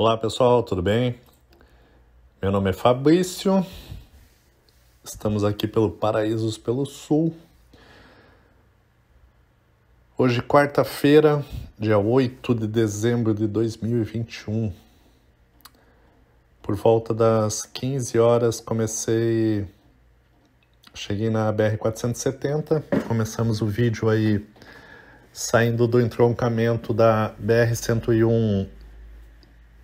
Olá pessoal, tudo bem? Meu nome é Fabrício, estamos aqui pelo Paraísos pelo Sul. Hoje, quarta-feira, dia 8 de dezembro de 2021. Por volta das 15 horas, comecei. Cheguei na BR-470, começamos o vídeo aí saindo do entroncamento da BR-101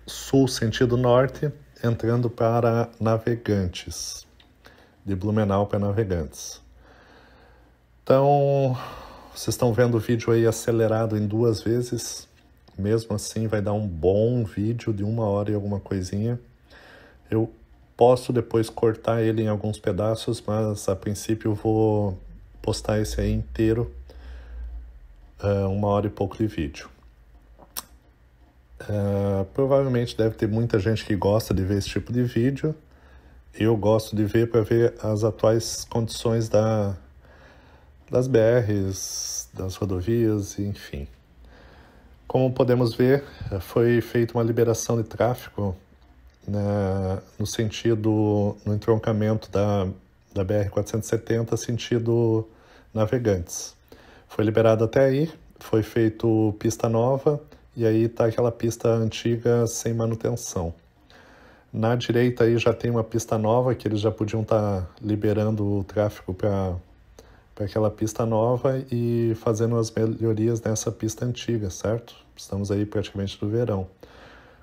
sul, sentido norte, entrando para Navegantes, de Blumenau para Navegantes. Então, vocês estão vendo o vídeo aí acelerado em duas vezes, mesmo assim vai dar um bom vídeo de uma hora e alguma coisinha. Eu posso depois cortar ele em alguns pedaços, mas a princípio eu vou postar esse aí inteiro, eh, uma hora e pouco de vídeo. Ah, provavelmente deve ter muita gente que gosta de ver esse tipo de vídeo. Eu gosto de ver para ver as atuais condições da, das BRs, das rodovias, enfim. Como podemos ver, foi feita uma liberação de tráfego né, no sentido, no entroncamento da, da BR-470, sentido navegantes. Foi liberado até aí, foi feito pista nova, e aí tá aquela pista antiga sem manutenção. Na direita aí já tem uma pista nova que eles já podiam estar tá liberando o tráfego para aquela pista nova e fazendo as melhorias nessa pista antiga, certo? Estamos aí praticamente no verão.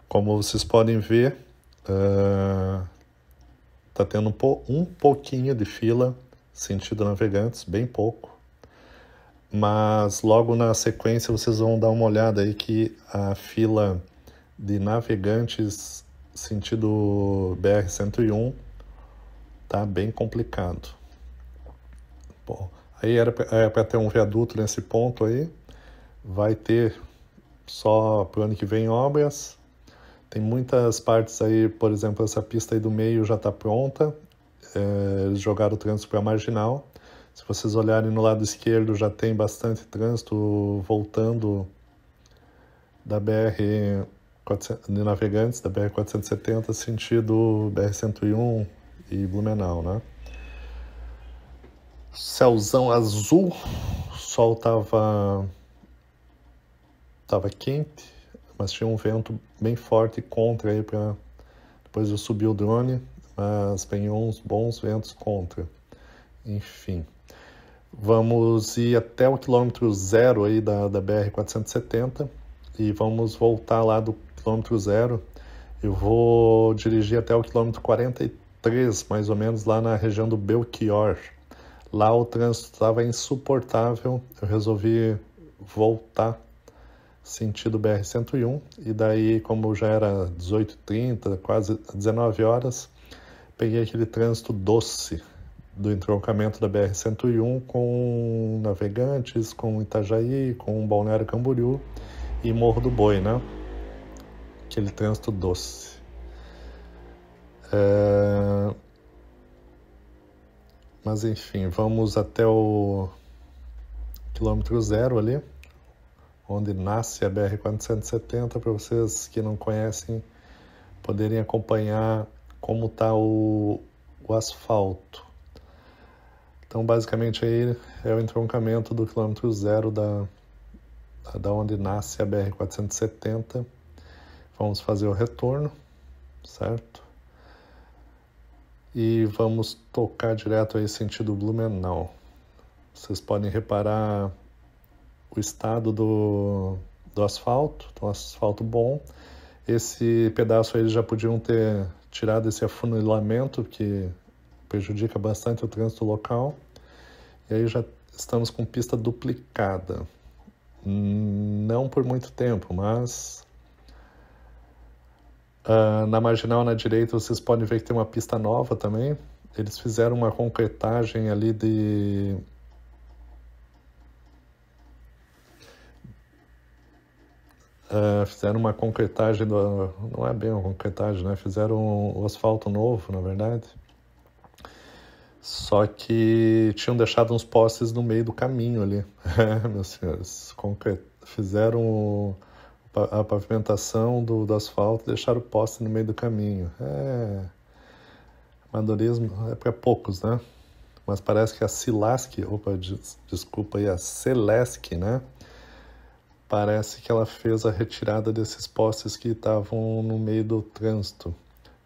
Como vocês podem ver, uh, tá tendo um, po um pouquinho de fila sentido navegantes, bem pouco mas logo na sequência vocês vão dar uma olhada aí que a fila de navegantes sentido BR-101 tá bem complicado. Bom, aí era para é ter um viaduto nesse ponto aí, vai ter só para o ano que vem obras, tem muitas partes aí, por exemplo, essa pista aí do meio já está pronta, é, eles jogaram o trânsito para marginal, se vocês olharem no lado esquerdo, já tem bastante trânsito voltando da BR de Navegantes, da BR 470, sentido BR 101 e Blumenau, né? Céuzão azul, o sol tava tava quente, mas tinha um vento bem forte contra aí para depois eu subi o drone, mas ganhou uns bons ventos contra. Enfim. Vamos ir até o quilômetro zero aí da, da BR-470 e vamos voltar lá do quilômetro zero. Eu vou dirigir até o quilômetro 43, mais ou menos, lá na região do Belchior. Lá o trânsito estava insuportável, eu resolvi voltar sentido BR-101, e daí, como já era 18h30, quase 19 horas, peguei aquele trânsito doce, do entroncamento da BR-101 com Navegantes, com Itajaí, com Balneário Camboriú e Morro do Boi, né? Aquele trânsito doce. É... Mas enfim, vamos até o quilômetro zero ali, onde nasce a BR-470, para vocês que não conhecem poderem acompanhar como está o, o asfalto. Então, basicamente, aí é o entroncamento do quilômetro zero da, da onde nasce a BR-470. Vamos fazer o retorno, certo? E vamos tocar direto aí sentido Blumenau. Vocês podem reparar o estado do, do asfalto, então asfalto bom. Esse pedaço aí eles já podiam ter tirado esse afunilamento que prejudica bastante o trânsito local. E aí já estamos com pista duplicada. Não por muito tempo, mas. Uh, na marginal na direita vocês podem ver que tem uma pista nova também. Eles fizeram uma concretagem ali de. Uh, fizeram uma concretagem do. Não é bem uma concretagem, né? Fizeram o um, asfalto novo, na verdade. Só que tinham deixado uns postes no meio do caminho ali. É, meus senhores, fizeram a pavimentação do, do asfalto e deixaram o poste no meio do caminho. É. Amadorismo é para poucos, né? Mas parece que a Silaski, opa, des, desculpa aí, a Celesc, né? Parece que ela fez a retirada desses postes que estavam no meio do trânsito.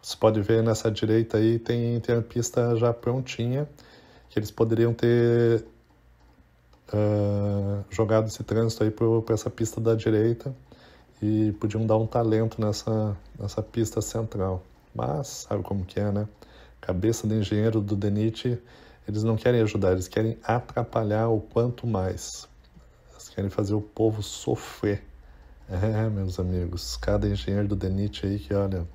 Você pode ver nessa direita aí, tem, tem a pista já prontinha, que eles poderiam ter uh, jogado esse trânsito aí para essa pista da direita e podiam dar um talento nessa, nessa pista central. Mas sabe como que é, né? Cabeça do engenheiro do DENIT, eles não querem ajudar, eles querem atrapalhar o quanto mais. Eles querem fazer o povo sofrer. É, meus amigos, cada engenheiro do DENIT aí que, olha,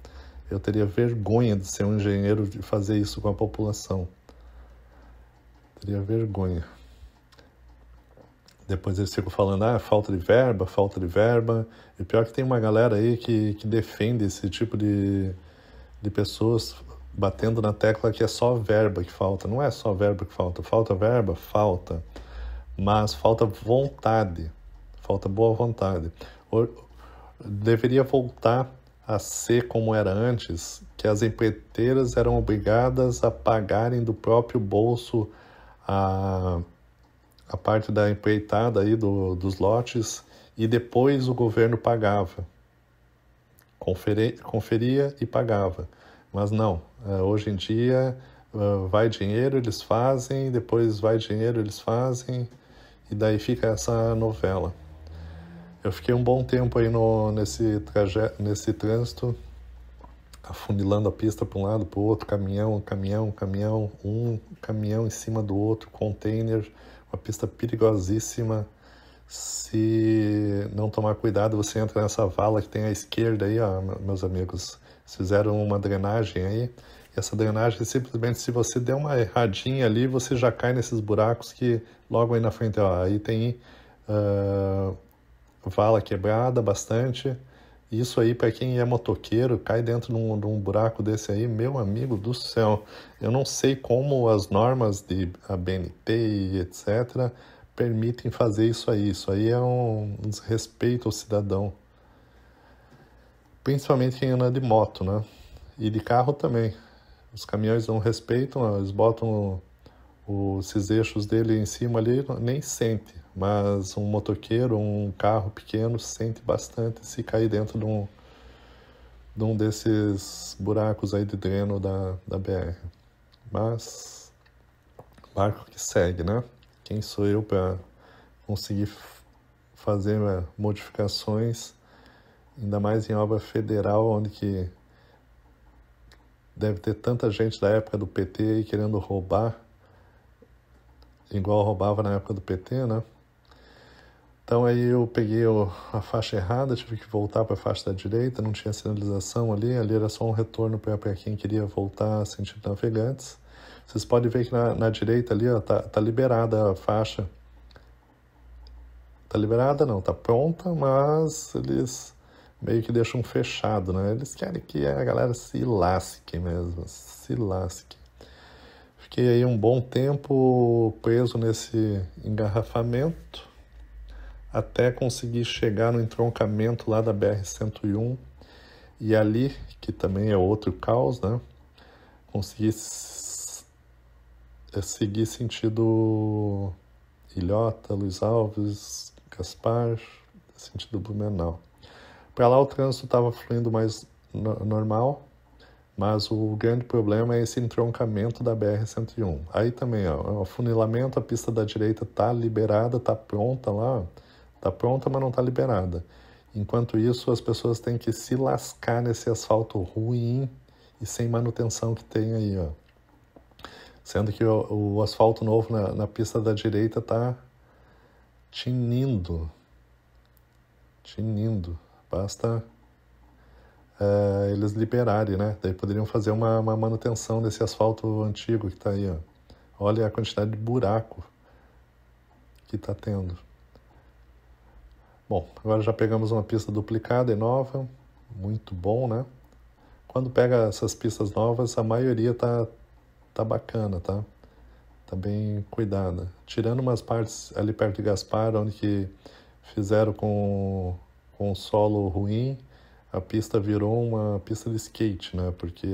eu teria vergonha de ser um engenheiro de fazer isso com a população. teria vergonha. Depois eles ficam falando, ah, falta de verba, falta de verba. E pior que tem uma galera aí que, que defende esse tipo de, de pessoas batendo na tecla que é só verba que falta. Não é só verba que falta. Falta verba? Falta. Mas falta vontade. Falta boa vontade. Ou, deveria voltar a ser como era antes, que as empreiteiras eram obrigadas a pagarem do próprio bolso a, a parte da empreitada aí do, dos lotes e depois o governo pagava. conferia e pagava. Mas não, eh, hoje em dia eh, vai dinheiro, eles fazem, depois vai dinheiro, eles fazem, e daí fica essa novela. Eu fiquei um bom tempo aí no, nesse, trajeto, nesse trânsito, afunilando a pista para um lado, para o outro, caminhão, caminhão, caminhão, um caminhão em cima do outro, container, uma pista perigosíssima. Se não tomar cuidado, você entra nessa vala que tem à esquerda aí, ó, meus amigos. fizeram uma drenagem aí. E essa drenagem, é simplesmente, se você der uma erradinha ali, você já cai nesses buracos que logo aí na frente, ó, aí tem uh, vala quebrada bastante. Isso aí, para quem é motoqueiro, cai dentro de um, de um, buraco desse aí, meu amigo do céu. Eu não sei como as normas de ABNT e etc. permitem fazer isso aí. Isso aí é um desrespeito ao cidadão. Principalmente quem anda de moto, né? E de carro também. Os caminhões não respeitam, eles botam os eixos dele em cima ali, nem sente mas um motoqueiro, um carro pequeno sente bastante se cair dentro de um, de um desses buracos aí de dreno da, da BR. Mas, barco que segue, né? Quem sou eu para conseguir fazer é, modificações, ainda mais em obra federal, onde que deve ter tanta gente da época do PT aí querendo roubar, igual roubava na época do PT, né? Então aí eu peguei a faixa errada, tive que voltar para a faixa da direita, não tinha sinalização ali, ali era só um retorno para quem queria voltar sentido navegantes. Vocês podem ver que na, na direita ali ó, tá, tá liberada a faixa. Tá liberada não, tá pronta, mas eles meio que deixam fechado, né? Eles querem que a galera se lasque mesmo, se lasque. Fiquei aí um bom tempo preso nesse engarrafamento até conseguir chegar no entroncamento lá da BR-101 e ali, que também é outro caos, né? Consegui é, seguir sentido Ilhota, Luiz Alves, Gaspar, sentido Blumenau. Para lá o trânsito estava fluindo mais no normal, mas o grande problema é esse entroncamento da BR-101. Aí também, ó, o funilamento, a pista da direita tá liberada, tá pronta lá, Está pronta, mas não está liberada. Enquanto isso, as pessoas têm que se lascar nesse asfalto ruim e sem manutenção que tem aí, ó. Sendo que o, o asfalto novo na, na pista da direita está tinindo. Tinindo. Basta uh, eles liberarem, né? Daí poderiam fazer uma, uma manutenção desse asfalto antigo que está aí, ó. Olha a quantidade de buraco que está tendo. Bom, agora já pegamos uma pista duplicada e nova, muito bom, né? Quando pega essas pistas novas, a maioria tá, tá bacana, tá? Tá bem cuidada. Tirando umas partes ali perto de Gaspar, onde que fizeram com, com solo ruim, a pista virou uma pista de skate, né? Porque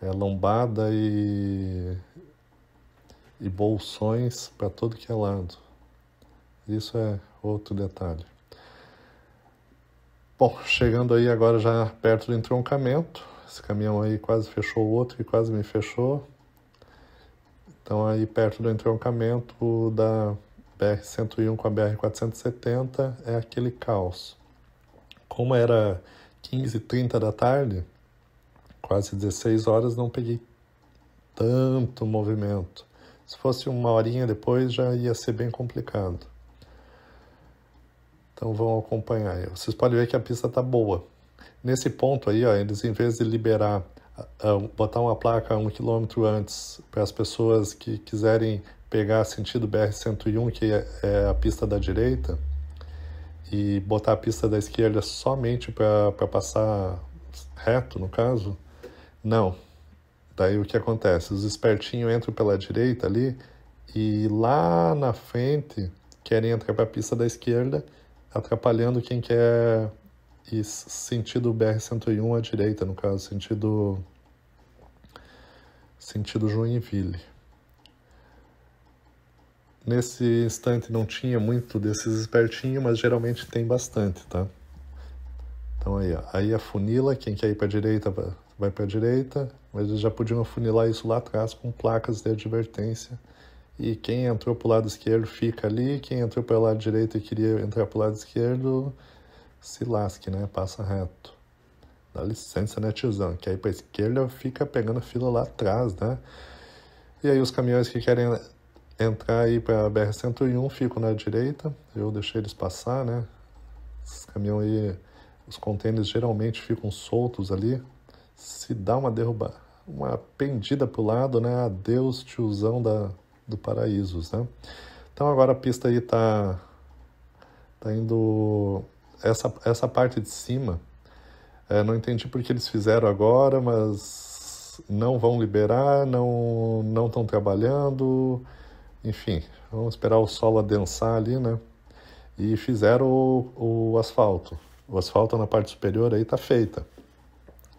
é, é lombada e, e bolsões para todo que é lado. Isso é outro detalhe. Bom, chegando aí agora já perto do entroncamento, esse caminhão aí quase fechou o outro que quase me fechou. Então aí perto do entroncamento da BR-101 com a BR-470 é aquele caos. Como era 15h30 da tarde, quase 16 horas, não peguei tanto movimento. Se fosse uma horinha depois já ia ser bem complicado. Então vão acompanhar. Vocês podem ver que a pista está boa. Nesse ponto aí, ó, eles em vez de liberar, ah, ah, botar uma placa um quilômetro antes para as pessoas que quiserem pegar sentido BR-101, que é, é a pista da direita, e botar a pista da esquerda somente para passar reto, no caso, não. Daí o que acontece? Os espertinhos entram pela direita ali e lá na frente querem entrar para a pista da esquerda atrapalhando quem quer ir sentido BR-101 à direita, no caso, sentido, sentido Joinville. Nesse instante não tinha muito desses espertinhos, mas geralmente tem bastante, tá? Então aí, ó. aí a funila, quem quer ir para a direita vai para a direita, mas eles já podiam afunilar isso lá atrás com placas de advertência e quem entrou para o lado esquerdo fica ali, quem entrou para o lado direito e queria entrar para o lado esquerdo, se lasque, né? Passa reto. Dá licença, né, tiozão? Que aí para esquerda fica pegando fila lá atrás, né? E aí os caminhões que querem entrar aí para a BR-101 ficam na direita, eu deixei eles passar, né? Esses caminhões aí, os contêineres geralmente ficam soltos ali. Se dá uma derruba, uma pendida pro lado, né? Adeus, tiozão da do Paraísos, né? Então agora a pista aí tá, tá indo... Essa, essa parte de cima, é, não entendi porque eles fizeram agora, mas não vão liberar, não não estão trabalhando, enfim, vamos esperar o solo adensar ali, né? E fizeram o, o asfalto. O asfalto na parte superior aí tá feita.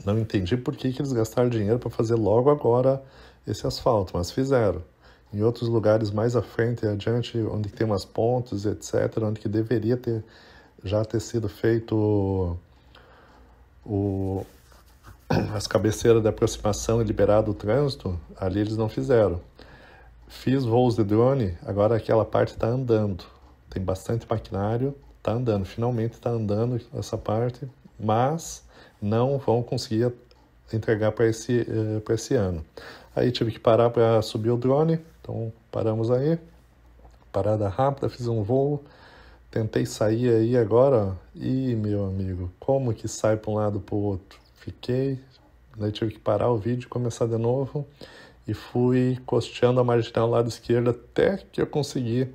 Não entendi por que, que eles gastaram dinheiro para fazer logo agora esse asfalto, mas fizeram. Em outros lugares mais à frente e adiante, onde tem umas pontes, etc., onde que deveria ter já ter sido feito o, as cabeceiras de aproximação e liberado o trânsito, ali eles não fizeram. Fiz voos de drone, agora aquela parte está andando. Tem bastante maquinário, está andando, finalmente está andando essa parte, mas não vão conseguir entregar para esse, eh, para esse ano. Aí tive que parar para subir o drone, então paramos aí, parada rápida, fiz um voo, tentei sair aí agora e meu amigo, como que sai para um lado para o outro? Fiquei, daí né, tive que parar o vídeo, começar de novo e fui costeando a marginal lado esquerdo até que eu consegui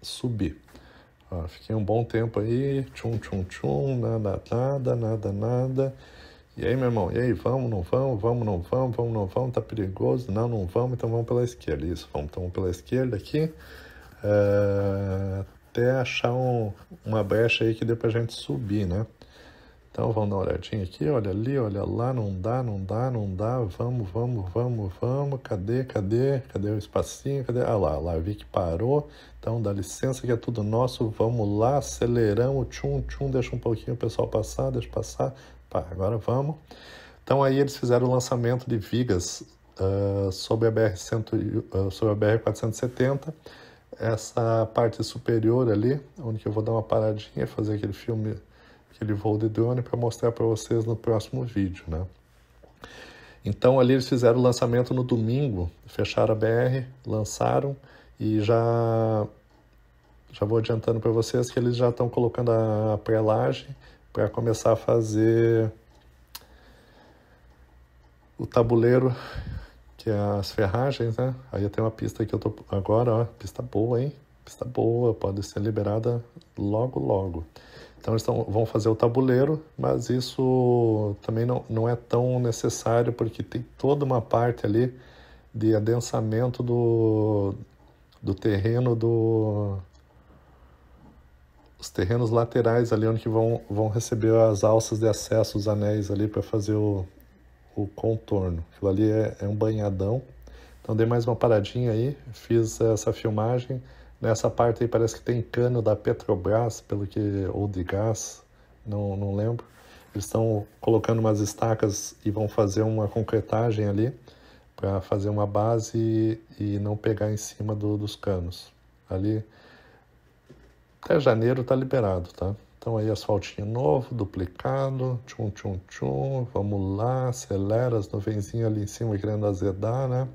subir. Ó, fiquei um bom tempo aí, tchum, tchum, tchum, nada, nada, nada, nada. E aí, meu irmão, e aí, vamos, não vamos, vamos, não vamos, vamos, não vamos, tá perigoso, não, não vamos, então vamos pela esquerda, isso, vamos, então vamos pela esquerda aqui, eh, até achar um, uma brecha aí que dê pra gente subir, né? Então vamos dar uma olhadinha aqui, olha ali, olha lá, não dá, não dá, não dá, vamos, vamos, vamos, vamos, cadê, cadê, cadê o espacinho, cadê, ah lá, lá, vi que parou, então dá licença que é tudo nosso, vamos lá, aceleramos, tchum, tchum, deixa um pouquinho o pessoal passar, deixa passar, Tá, agora vamos. Então aí eles fizeram o lançamento de vigas uh, ah, sobre, a BR 100, uh, ah, sobre a BR 470. Essa parte superior ali, onde eu vou dar uma paradinha e fazer aquele filme, aquele voo de drone para mostrar para vocês no próximo vídeo, né? Então ali eles fizeram o lançamento no domingo, fecharam a BR, lançaram e já já vou adiantando para vocês que eles já estão colocando a pré-laje para começar a fazer o tabuleiro, que é as ferragens, né? Aí tem uma pista que eu tô agora, ó, pista boa, hein? Pista boa, pode ser liberada logo, logo. Então eles tão, vão fazer o tabuleiro, mas isso também não, não é tão necessário, porque tem toda uma parte ali de adensamento do, do terreno do, os terrenos laterais ali onde que vão, vão receber as alças de acesso, os anéis ali para fazer o, o contorno. Aquilo ali é, é, um banhadão. Então dei mais uma paradinha aí, fiz essa filmagem. Nessa parte aí parece que tem cano da Petrobras, pelo que ou de gás, não, não lembro. Eles estão colocando umas estacas e vão fazer uma concretagem ali para fazer uma base e, e, não pegar em cima do, dos canos. Ali até janeiro tá liberado, tá? Então aí asfaltinho novo, duplicado, tchum tchum tchum, vamos lá, acelera, as nuvenzinhas ali em cima querendo azedar, né?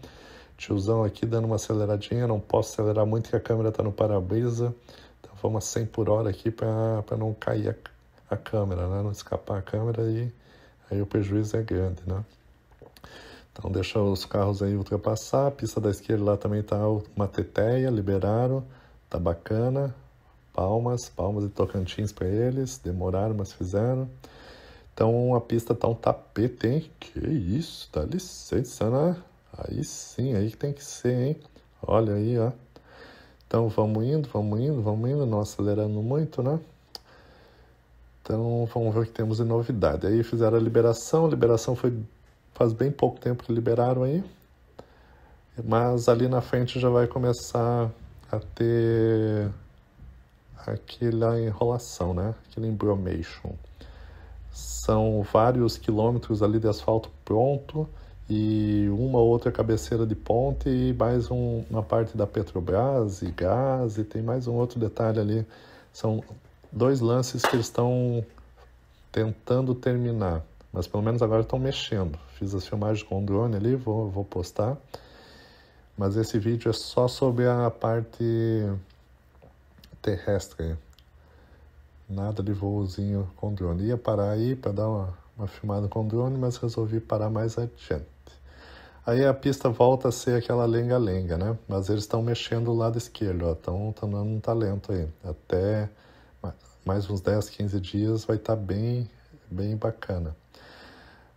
Tiozão aqui dando uma aceleradinha, não posso acelerar muito que a câmera tá no para-brisa, então vamos a 100 por hora aqui para não cair a, a câmera, né? Não escapar a câmera e aí o prejuízo é grande, né? Então deixa os carros aí ultrapassar, a pista da esquerda lá também tá uma teteia, liberaram, tá bacana, Palmas, Palmas e Tocantins para eles. Demoraram, mas fizeram. Então a pista tá um tapete, hein? Que isso, dá licença, né? Aí sim, aí que tem que ser, hein? Olha aí, ó. Então vamos indo, vamos indo, vamos indo, não acelerando muito, né? Então vamos ver o que temos de novidade. Aí fizeram a liberação, a liberação foi faz bem pouco tempo que liberaram aí. Mas ali na frente já vai começar a ter aquela enrolação, né? aquele embromation. São vários quilômetros ali de asfalto pronto e uma outra cabeceira de ponte e mais um, uma parte da Petrobras e gás e tem mais um outro detalhe ali. São dois lances que eles estão tentando terminar, mas pelo menos agora estão mexendo. Fiz as filmagens com o drone ali, vou, vou postar. Mas esse vídeo é só sobre a parte terrestre. Nada de voozinho com drone. Ia parar aí para dar uma, uma filmada com drone, mas resolvi parar mais adiante. Aí a pista volta a ser aquela lenga-lenga, né? Mas eles estão mexendo o lado esquerdo, estão dando um talento aí. Até mais uns 10, 15 dias vai estar tá bem, bem bacana.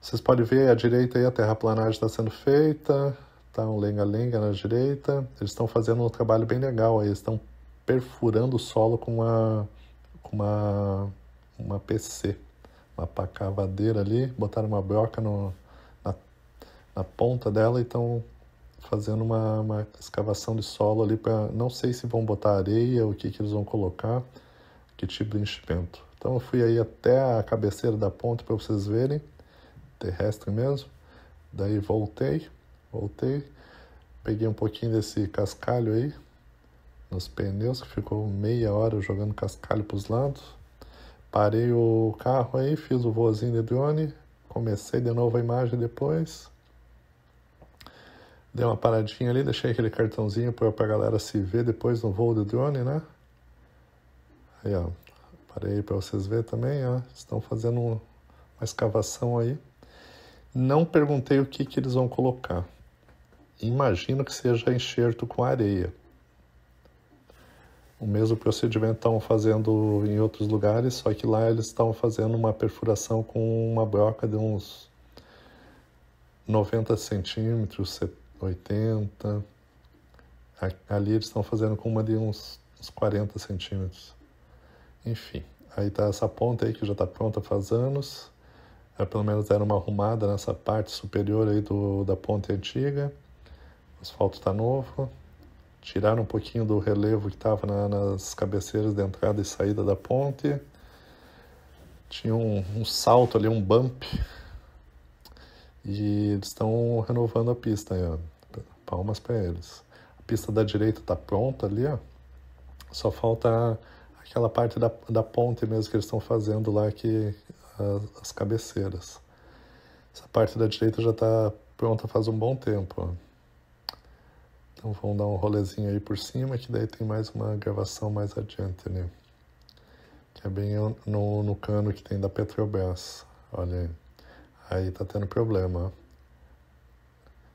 Vocês podem ver à direita aí a terraplanagem está sendo feita, tá um lenga-lenga na direita. Eles estão fazendo um trabalho bem legal aí, estão perfurando o solo com uma, com uma, uma PC, uma pacavadeira ali, botaram uma broca no, na, na ponta dela e estão fazendo uma, uma, escavação de solo ali para não sei se vão botar areia, o que que eles vão colocar, que tipo de enchimento. Então eu fui aí até a cabeceira da ponte para vocês verem, terrestre mesmo. Daí voltei, voltei, peguei um pouquinho desse cascalho aí, nos pneus, que ficou meia hora jogando cascalho para os lados. Parei o carro aí, fiz o vozinho de drone, comecei de novo a imagem depois. Dei uma paradinha ali, deixei aquele cartãozinho para a galera se ver depois no voo do drone, né? Aí, ó, parei para vocês verem também, ó, estão fazendo uma escavação aí. Não perguntei o que, que eles vão colocar. Imagino que seja enxerto com areia o mesmo procedimento estão fazendo em outros lugares, só que lá eles estão fazendo uma perfuração com uma broca de uns 90 centímetros, 80. Ali eles estão fazendo com uma de uns, uns 40 centímetros. Enfim, aí está essa ponta aí que já está pronta faz anos. É, pelo menos deram uma arrumada nessa parte superior aí do, da ponte antiga. O asfalto está novo tiraram um pouquinho do relevo que estava na, nas cabeceiras de entrada e saída da ponte. Tinha um, um salto ali, um bump. E eles estão renovando a pista. Aí, é, ó. Palmas para eles. A pista da direita está pronta ali, ó. Só falta aquela parte da, da ponte mesmo que eles estão fazendo lá, que as, as cabeceiras. Essa parte da direita já está pronta faz um bom tempo. Ó. Então vamos dar um rolezinho aí por cima, que daí tem mais uma gravação mais adiante, né? Que é bem no, no cano que tem da Petrobras. Olha aí. Aí tá tendo problema.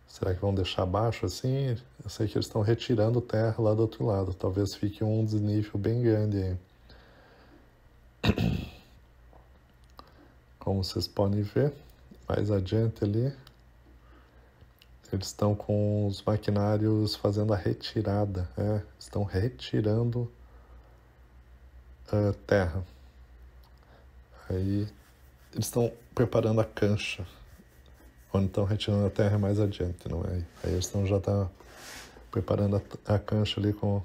Será que vão deixar baixo assim? Eu sei que eles estão retirando terra lá do outro lado. Talvez fique um desnível bem grande aí. Como vocês podem ver, mais adiante ali, eles estão com os maquinários fazendo a retirada, é? estão retirando a eh, terra. Aí eles estão preparando a cancha, onde estão retirando a terra é mais adiante, não é? Aí eles estão já tá preparando a, a cancha ali com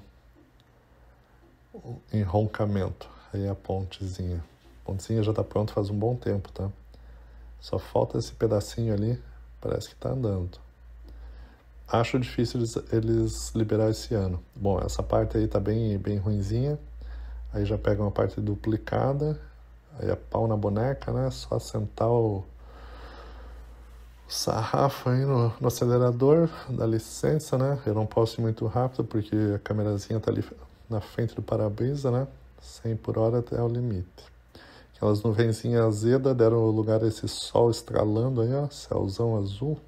enroncamento. Aí a pontezinha. A pontezinha já está pronta faz um bom tempo, tá? Só falta esse pedacinho ali, parece que está andando. Acho difícil eles, eles liberar esse ano. Bom, essa parte aí tá bem, bem ruinzinha. Aí já pega uma parte duplicada. Aí a é pau na boneca, né? Só sentar o, o sarrafo aí no, no, acelerador. Dá licença, né? Eu não posso ir muito rápido porque a câmerazinha tá ali na frente do para-brisa, né? 100 por hora é o limite. Aquelas nuvenzinhas azeda deram lugar a esse sol estralando aí, ó. Céuzão azul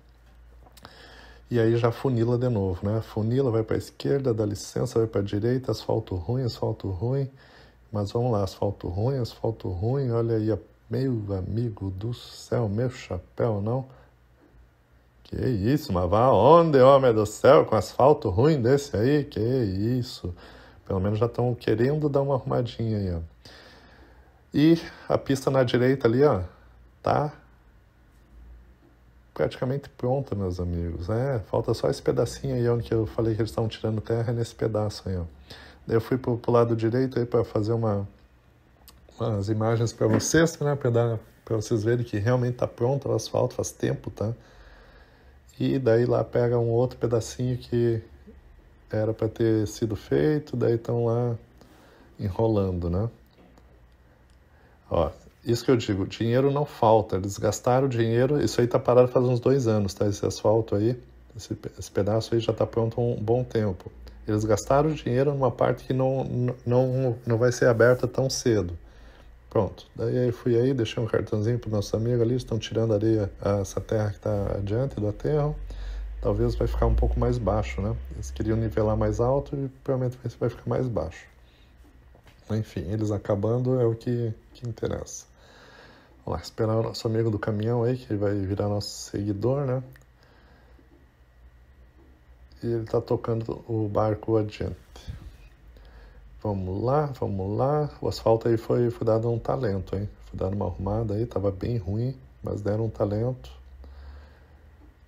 e aí já funila de novo, né? Funila, vai para a esquerda, dá licença, vai para a direita, asfalto ruim, asfalto ruim, mas vamos lá, asfalto ruim, asfalto ruim, olha aí, meu amigo do céu, meu chapéu, não? Que isso, mas vá onde, homem do céu, com asfalto ruim desse aí? Que isso? Pelo menos já estão querendo dar uma arrumadinha aí, ó. E a pista na direita ali, ó, tá praticamente pronta, meus amigos. É, falta só esse pedacinho aí onde eu falei que eles estavam tirando terra, é nesse pedaço aí, ó. Daí eu fui pro, pro lado direito aí para fazer uma, umas imagens para vocês, né, para dar para vocês verem que realmente tá pronto o asfalto faz tempo, tá? E daí lá pega um outro pedacinho que era para ter sido feito, daí estão lá enrolando, né? Ó, isso que eu digo, dinheiro não falta. Eles gastaram dinheiro, isso aí tá parado faz uns dois anos, tá? Esse asfalto aí, esse, esse pedaço aí já tá pronto há um bom tempo. Eles gastaram dinheiro numa parte que não, não, não vai ser aberta tão cedo. Pronto. Daí eu fui aí, deixei um cartãozinho para nosso amigo ali, estão tirando areia, essa terra que está adiante do aterro. Talvez vai ficar um pouco mais baixo, né? Eles queriam nivelar mais alto e provavelmente vai ficar mais baixo. Enfim, eles acabando é o que, que interessa. Vamos lá, esperar o nosso amigo do caminhão aí, que ele vai virar nosso seguidor, né? E ele tá tocando o barco adiante. Vamos lá, vamos lá. O asfalto aí foi, foi dado um talento, hein? Foi dado uma arrumada aí, tava bem ruim, mas deram um talento.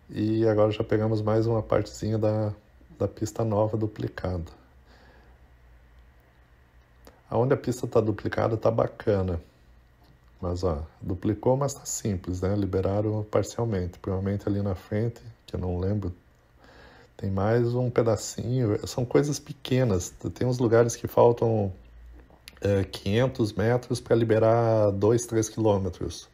E agora já pegamos mais uma partezinha da, da pista nova duplicada. Aonde a pista está duplicada tá bacana. Mas ó, duplicou, mas tá simples, né? Liberaram parcialmente. Provavelmente ali na frente, que eu não lembro, tem mais um pedacinho. São coisas pequenas. Tem uns lugares que faltam é, 500 metros para liberar 2, 3 quilômetros.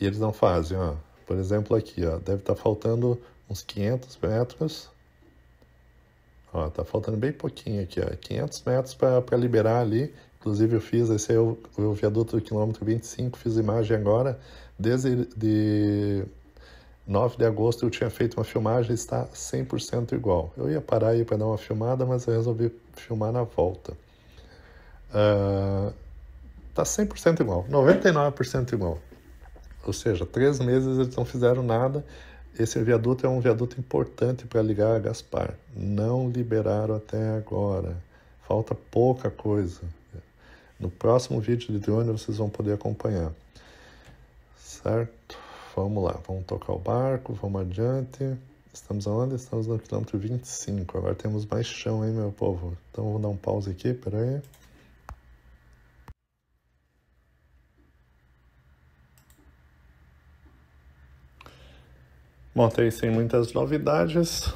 E eles não fazem, ó. Por exemplo, aqui, ó, deve estar tá faltando uns 500 metros. Ó, tá faltando bem pouquinho aqui, ó, 500 metros para liberar ali Inclusive eu fiz, esse é o, viaduto do quilômetro 25, fiz imagem agora, desde de 9 de agosto eu tinha feito uma filmagem, está 100% igual. Eu ia parar aí para dar uma filmada, mas eu resolvi filmar na volta. Uh, ah, 100% tá igual, 99% igual. Ou seja, três meses eles não fizeram nada. Esse viaduto é um viaduto importante para ligar a Gaspar. Não liberaram até agora. Falta pouca coisa. No próximo vídeo de drone vocês vão poder acompanhar. Certo? Vamos lá, vamos tocar o barco, vamos adiante. Estamos aonde? Estamos no quilômetro 25. Agora temos mais chão, hein, meu povo? Então vou dar um pause aqui, peraí. Montei sem muitas novidades.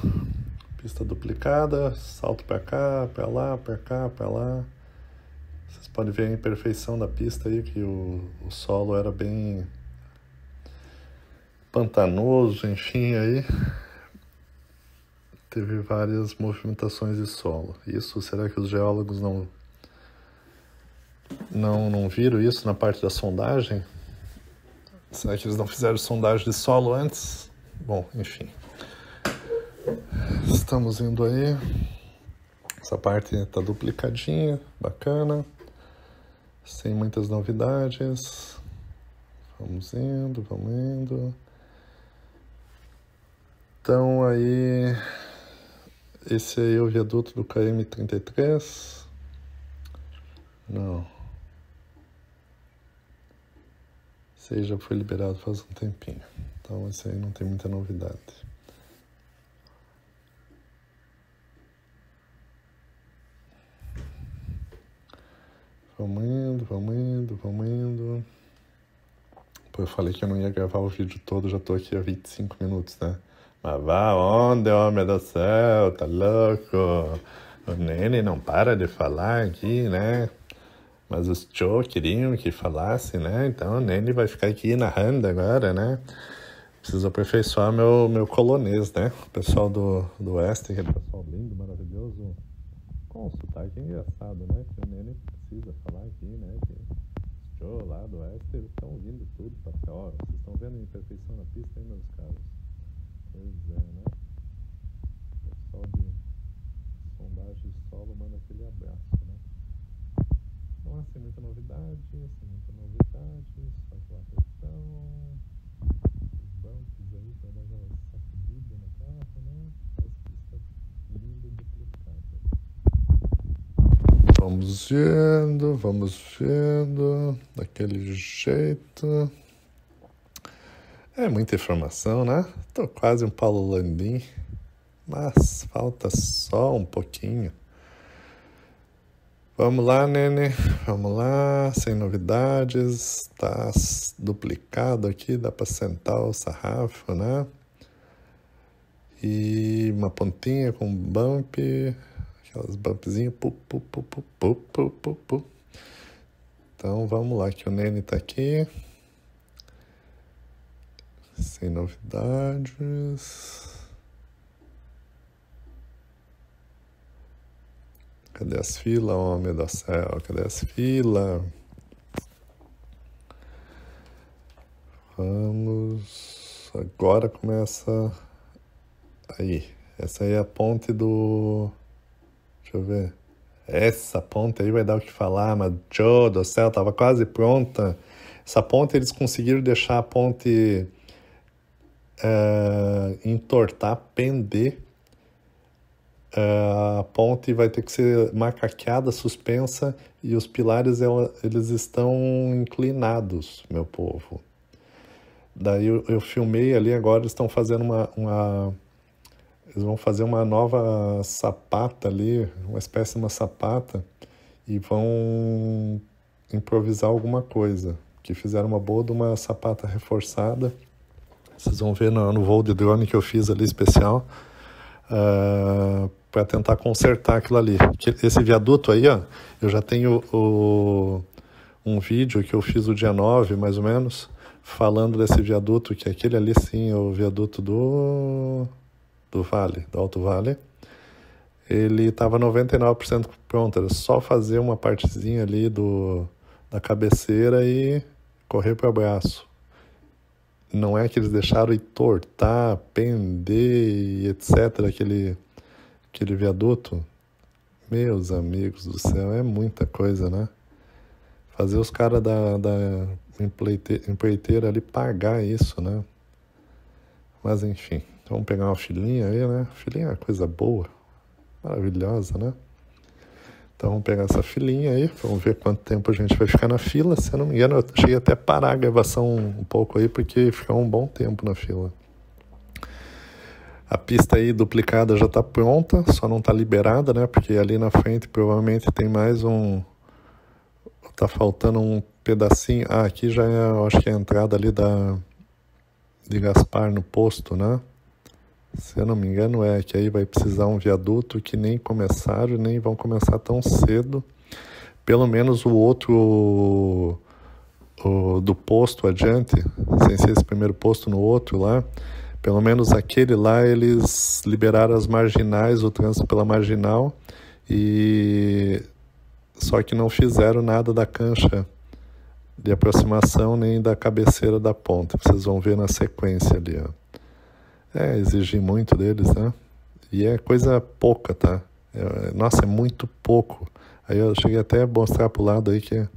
Pista duplicada, salto para cá, para lá, para cá, para lá pode ver a imperfeição da pista aí, que o, o solo era bem pantanoso, enfim, aí teve várias movimentações de solo. Isso, será que os geólogos não não, não viram isso na parte da sondagem? Será que eles não fizeram sondagem de solo antes? Bom, enfim. Estamos indo aí. Essa parte está duplicadinha, bacana sem muitas novidades. Vamos indo, vamos indo. Então aí esse aí é o viaduto do KM33. Não. Esse aí já foi liberado faz um tempinho. Então esse aí não tem muita novidade. Vamos indo, vamos indo, vamos indo. Pô, eu falei que eu não ia gravar o vídeo todo, já tô aqui há 25 minutos, né? Mas vá onde, homem do céu, tá louco? O Nene não para de falar aqui, né? Mas os Cho queriam que falasse, né? Então o Nene vai ficar aqui narrando agora, né? Preciso aperfeiçoar meu, meu colonês, né? O pessoal do, do Oeste, aquele pessoal lindo, maravilhoso. Com um sotaque engraçado, né? O Nene precisa falar aqui, né? Que os Joe lá do Wester estão vindo tudo para cá. Ó, vocês estão vendo a imperfeição na pista aí, meus caros? Pois é, né? O pessoal de sondagem de solo manda aquele abraço, né? Então, assim, muita novidade, assim, muita novidade, só aquela questão. Tá os bancos aí pra dar aquela Vamos vendo vamos vendo daquele jeito. É muita informação, né? Tô quase um Paulo Landim, mas falta só um pouquinho. Vamos lá, Nene, vamos lá, sem novidades, tá duplicado aqui, dá para sentar o sarrafo, né? E uma pontinha com bump, aquelas bumpzinhas. Pu, pu, pu, pu, pu, pu, pu, pu. Então vamos lá, que o Nene tá aqui. Sem novidades. Cadê as filas, homem do céu? Cadê as filas? Vamos. Agora começa. Aí. Essa aí é a ponte do. Deixa eu ver. Essa ponta aí vai dar o que falar, mas Joe do céu, tava quase pronta. Essa ponte eles conseguiram deixar a ponte uh, entortar, pender. Uh, a ponte vai ter que ser macaqueada, suspensa e os pilares é eles estão inclinados, meu povo. Daí eu, eu filmei ali, agora eles estão fazendo uma, uma eles vão fazer uma nova sapata ali, uma espécie de uma sapata, e vão improvisar alguma coisa. Que fizeram uma boa de uma sapata reforçada. Vocês vão ver no, no voo de drone que eu fiz ali especial. Uh, ah, para tentar consertar aquilo ali. Esse viaduto aí, ó, eu já tenho o, um vídeo que eu fiz o dia 9, mais ou menos, falando desse viaduto, que aquele ali sim é o viaduto do do Vale, do Alto Vale, ele estava 99% pronto, era só fazer uma partezinha ali do, da cabeceira e correr para o abraço. Não é que eles deixaram tortar, pender e etc. Aquele, aquele viaduto. Meus amigos do céu, é muita coisa, né? Fazer os caras da, da empreiteira ali pagar isso, né? Mas enfim. Então, vamos pegar uma filinha aí, né? Filinha é uma coisa boa, maravilhosa, né? Então vamos pegar essa filinha aí, vamos ver quanto tempo a gente vai ficar na fila. Se eu não me engano, eu cheguei até a parar a gravação um pouco aí, porque ficou um bom tempo na fila. A pista aí duplicada já está pronta, só não está liberada, né? Porque ali na frente provavelmente tem mais um. Tá faltando um pedacinho. Ah, aqui já é, acho que é a entrada ali da. de Gaspar no posto, né? Se eu não me engano, é que aí vai precisar um viaduto que nem começaram, nem vão começar tão cedo. Pelo menos o outro o, do posto adiante, sem ser esse primeiro posto no outro lá, pelo menos aquele lá eles liberaram as marginais, o trânsito pela marginal, e só que não fizeram nada da cancha de aproximação nem da cabeceira da ponte. Vocês vão ver na sequência ali. Ó. É, exigir muito deles, né? E é coisa pouca, tá? É, nossa, é muito pouco. Aí eu cheguei até a mostrar pro lado aí que é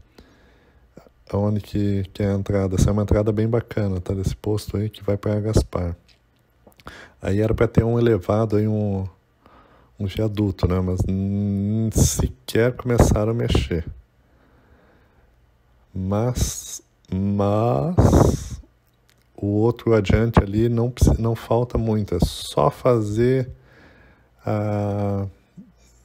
onde que, que é a entrada. Essa é uma entrada bem bacana, tá? Desse posto aí que vai para Gaspar. Aí era para ter um elevado aí, um, um viaduto, né? Mas nem sequer começaram a mexer. Mas, mas, o outro adiante ali não, não falta muito, é só fazer ah,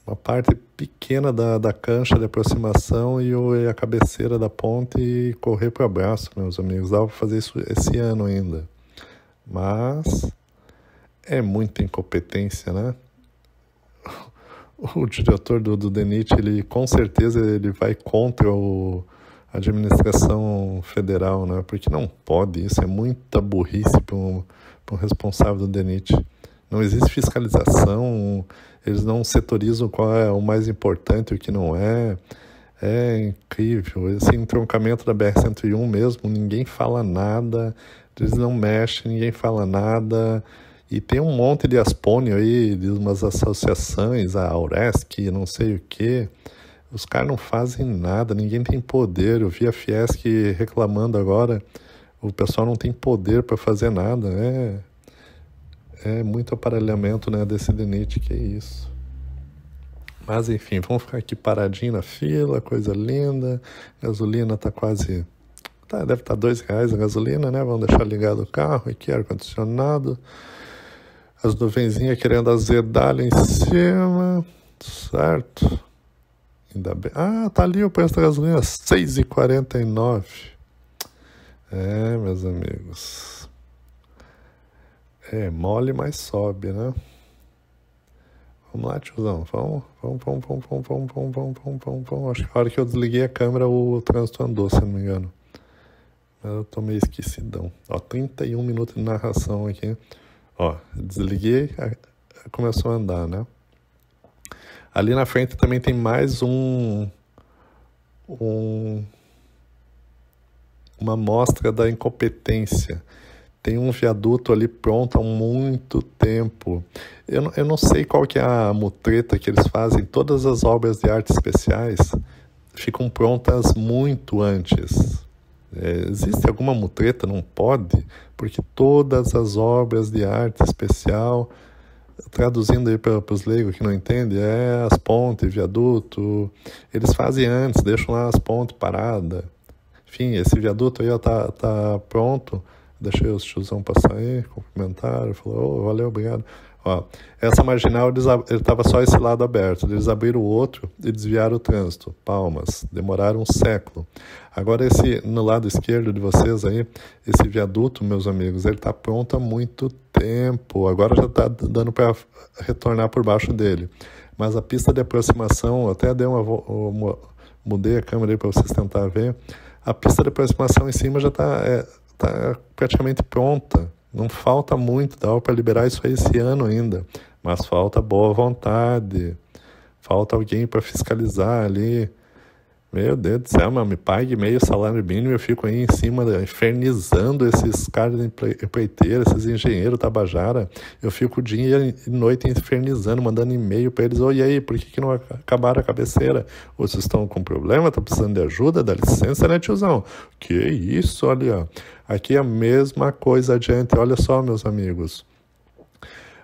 a, a parte pequena da, da cancha de aproximação e, o, e a cabeceira da ponte e correr para o abraço, meus amigos. Dá para fazer isso esse ano ainda. Mas é muita incompetência, né? O diretor do, do DENIT, ele com certeza ele vai contra o, administração federal, né? Porque não pode, isso é muita burrice para um, um, responsável do DENIT. Não existe fiscalização, eles não setorizam qual é o mais importante e o que não é. É incrível. Esse entroncamento da BR-101 mesmo, ninguém fala nada, eles não mexem, ninguém fala nada. E tem um monte de aspônio aí, de umas associações, a Auresc, não sei o quê. Os caras não fazem nada, ninguém tem poder. Eu vi a Fiesc reclamando agora, o pessoal não tem poder para fazer nada. É, é muito aparelhamento né, desse DENIT, que é isso. Mas enfim, vamos ficar aqui paradinho na fila, coisa linda. Gasolina tá quase. Tá, deve estar tá dois reais a gasolina, né? Vamos deixar ligado o carro aqui, ar-condicionado. As nuvenzinhas querendo azedar ali em cima, certo? Ainda bem. Ah, tá ali o preço da gasolina, 6,49. É, meus amigos. É mole, mas sobe, né? Vamos lá, tiozão. Vamos, vamos, vamos, vamos, vamos, vamos, vamos, vamos, vamos, vamos, vamos. Acho que a hora que eu desliguei a câmera, o trânsito andou, se não me engano. Mas eu tô meio esquecidão. Ó, 31 minutos de narração aqui. Ó, desliguei, começou a andar, né? Ali na frente também tem mais um, um uma mostra da incompetência. Tem um viaduto ali pronto há muito tempo. Eu, não, eu não sei qual que é a mutreta que eles fazem. Todas as obras de arte especiais ficam prontas muito antes. É, existe alguma mutreta? Não pode, porque todas as obras de arte especial traduzindo aí para os leigos que não entendem, é as pontes, viaduto. Eles fazem antes, deixam lá as pontes paradas. Enfim, esse viaduto aí ó, tá, tá pronto. Deixei os tiozão passar aí, cumprimentaram, falou, oh, valeu, obrigado. Ó, essa marginal, eles, ele tava só esse lado aberto. Eles abriram o outro e desviaram o trânsito. Palmas. Demoraram um século. Agora, esse no lado esquerdo de vocês aí, esse viaduto, meus amigos, ele tá pronto há muito tempo tempo, agora já está dando para retornar por baixo dele. Mas a pista de aproximação, até dei uma, uma mudei a câmera aí para vocês tentar ver. A pista de aproximação em cima já está é, tá praticamente pronta. Não falta muito, dá para liberar isso aí esse ano ainda. Mas falta boa vontade, falta alguém para fiscalizar ali. Meu Deus do céu, mas me pague meio salário mínimo, eu fico aí em cima, infernizando esses caras empreiteiros, esses engenheiros tabajara. Eu fico o dia e noite infernizando, mandando e-mail para eles. Oi e aí, por que, que não acabaram a cabeceira? Ou vocês estão com problema, estão tá precisando de ajuda? Dá licença, né, tiozão? Que isso, olha. Aqui é a mesma coisa adiante. Olha só, meus amigos.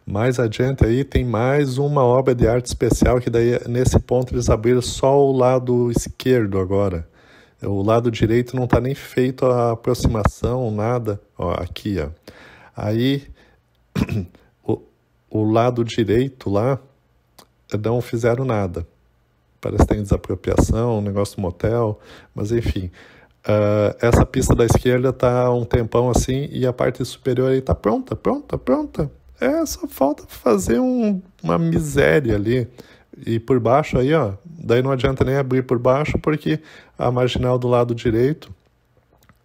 Mais adiante aí tem mais uma obra de arte especial que daí nesse ponto eles abriram só o lado esquerdo agora. O lado direito não está nem feito a aproximação, nada. Ó, aqui, ó. Aí o, o lado direito lá não fizeram nada. Parece que tem desapropriação, um negócio do motel, mas enfim. Uh, essa pista da esquerda tá um tempão assim e a parte superior aí tá pronta, pronta, pronta. É, só falta fazer um, uma miséria ali. E por baixo aí, ó, daí não adianta nem abrir por baixo, porque a marginal do lado direito,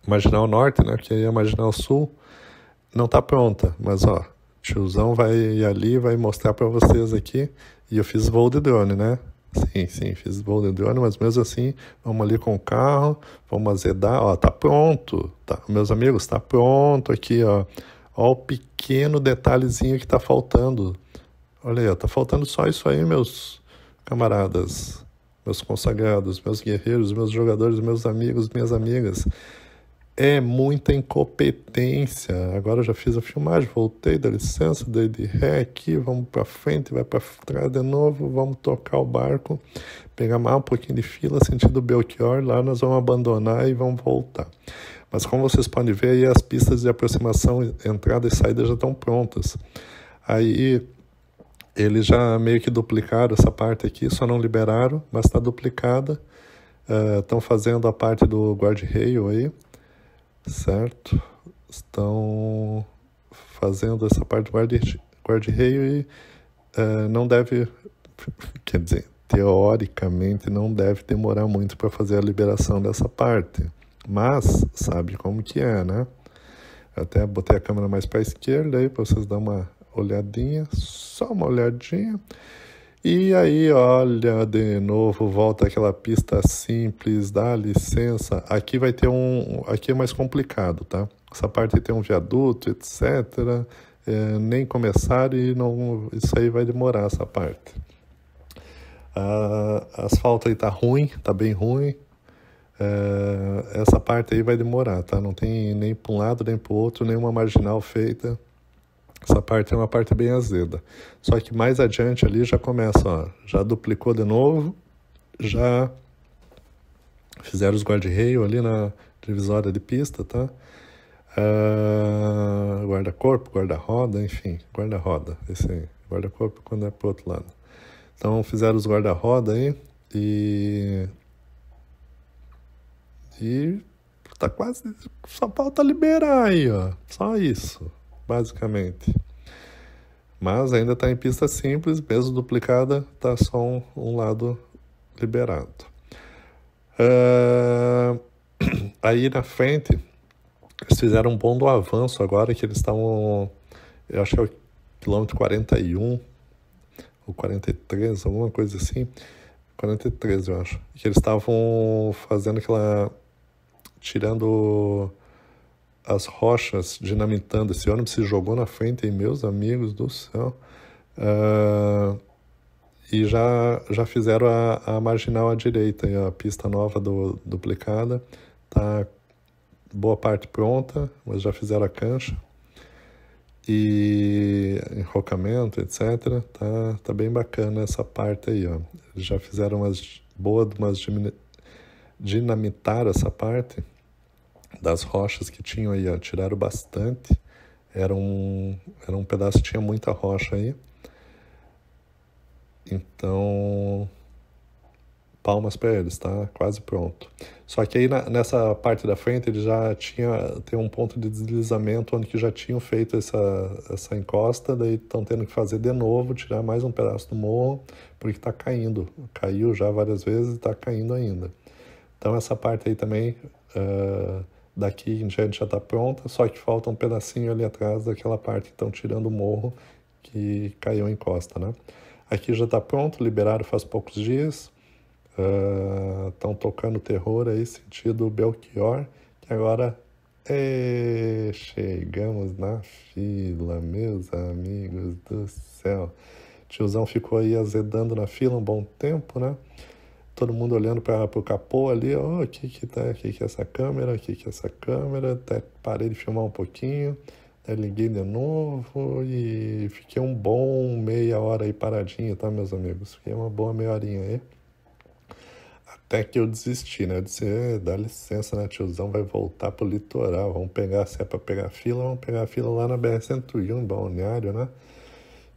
marginal norte, né, que aí é a marginal sul, não tá pronta. Mas, ó, tiozão vai ir ali, vai mostrar para vocês aqui. E eu fiz voo de drone, né? Sim, sim, fiz voo de drone, mas mesmo assim, vamos ali com o carro, vamos azedar, ó, tá pronto, tá, meus amigos, tá pronto aqui, ó, Olha o pequeno detalhezinho que está faltando. Olha aí, está faltando só isso aí, meus camaradas, meus consagrados, meus guerreiros, meus jogadores, meus amigos, minhas amigas. É muita incompetência. Agora eu já fiz a filmagem, voltei, dá licença, dei de ré aqui, vamos para frente, vai para trás de novo, vamos tocar o barco, pegar mais um pouquinho de fila, sentido Belchior, lá nós vamos abandonar e vamos voltar. Mas como vocês podem ver, aí as pistas de aproximação, entrada e saída já estão prontas. Aí eles já meio que duplicaram essa parte aqui, só não liberaram, mas está duplicada. Estão eh, uh, fazendo a parte do guard-rail aí, certo? Estão fazendo essa parte do guard-rail e uh, não deve, quer dizer, teoricamente não deve demorar muito para fazer a liberação dessa parte. Mas sabe como que é, né? Eu até botei a câmera mais para a esquerda aí para vocês dar uma olhadinha, só uma olhadinha. E aí, olha de novo, volta aquela pista simples, dá licença. Aqui vai ter um, aqui é mais complicado, tá? Essa parte tem um viaduto, etc. É, nem começar e não, isso aí vai demorar essa parte. Ah, asfalto aí tá ruim, tá bem ruim. É, essa parte aí vai demorar, tá? Não tem nem para um lado nem para o outro, nenhuma marginal feita. Essa parte é uma parte bem azeda. Só que mais adiante ali já começa, ó, já duplicou de novo, já fizeram os guarda-reio ali na divisória de pista, tá? Uh, guarda-corpo, guarda-roda, enfim, guarda-roda, esse guarda-corpo quando é pro outro lado. Então fizeram os guarda-roda aí e e tá quase. Só falta tá liberar aí, ó. Só isso, basicamente. Mas ainda está em pista simples, mesmo duplicada, tá só um, um lado liberado. Uh, aí na frente, eles fizeram um bom do avanço agora, que eles estavam. Eu acho que é o quilômetro 41 ou 43, alguma coisa assim. 43, eu acho. Que eles estavam fazendo aquela tirando as rochas, dinamitando. Esse ônibus se jogou na frente, e meus amigos do céu. Uh, e já, já fizeram a, a marginal à direita, a pista nova do, duplicada. Tá boa parte pronta, mas já fizeram a cancha. E enrocamento, etc. Tá, tá bem bacana essa parte aí, ó. Já fizeram umas boas umas dinamitaram essa parte das rochas que tinham aí, ó, tiraram bastante. Era um, era um pedaço tinha muita rocha aí. Então, palmas para eles, tá? Quase pronto. Só que aí na, nessa parte da frente ele já tinha tem um ponto de deslizamento onde que já tinham feito essa, essa encosta, daí estão tendo que fazer de novo, tirar mais um pedaço do morro, porque está caindo. Caiu já várias vezes e está caindo ainda. Então essa parte aí também uh, daqui em diante já está pronta, só que falta um pedacinho ali atrás daquela parte que estão tirando o morro que caiu em costa, né? Aqui já está pronto, liberaram faz poucos dias, estão ah, uh, tocando terror aí, sentido Belchior, que agora é, chegamos na fila, meus amigos do céu. Tiozão ficou aí azedando na fila um bom tempo, né? todo mundo olhando para o capô ali, ó, oh, o que que tá, o que que é essa câmera, o que que é essa câmera, até parei de filmar um pouquinho, né, liguei de novo e fiquei um bom meia hora aí paradinho, tá, meus amigos? Fiquei uma boa meia horinha aí. Até que eu desisti, né? Eu disse, eh, dá licença, né, tiozão, vai voltar pro litoral, vamos pegar, se é pra pegar fila, vamos pegar fila lá na BR-101, em Balneário, né?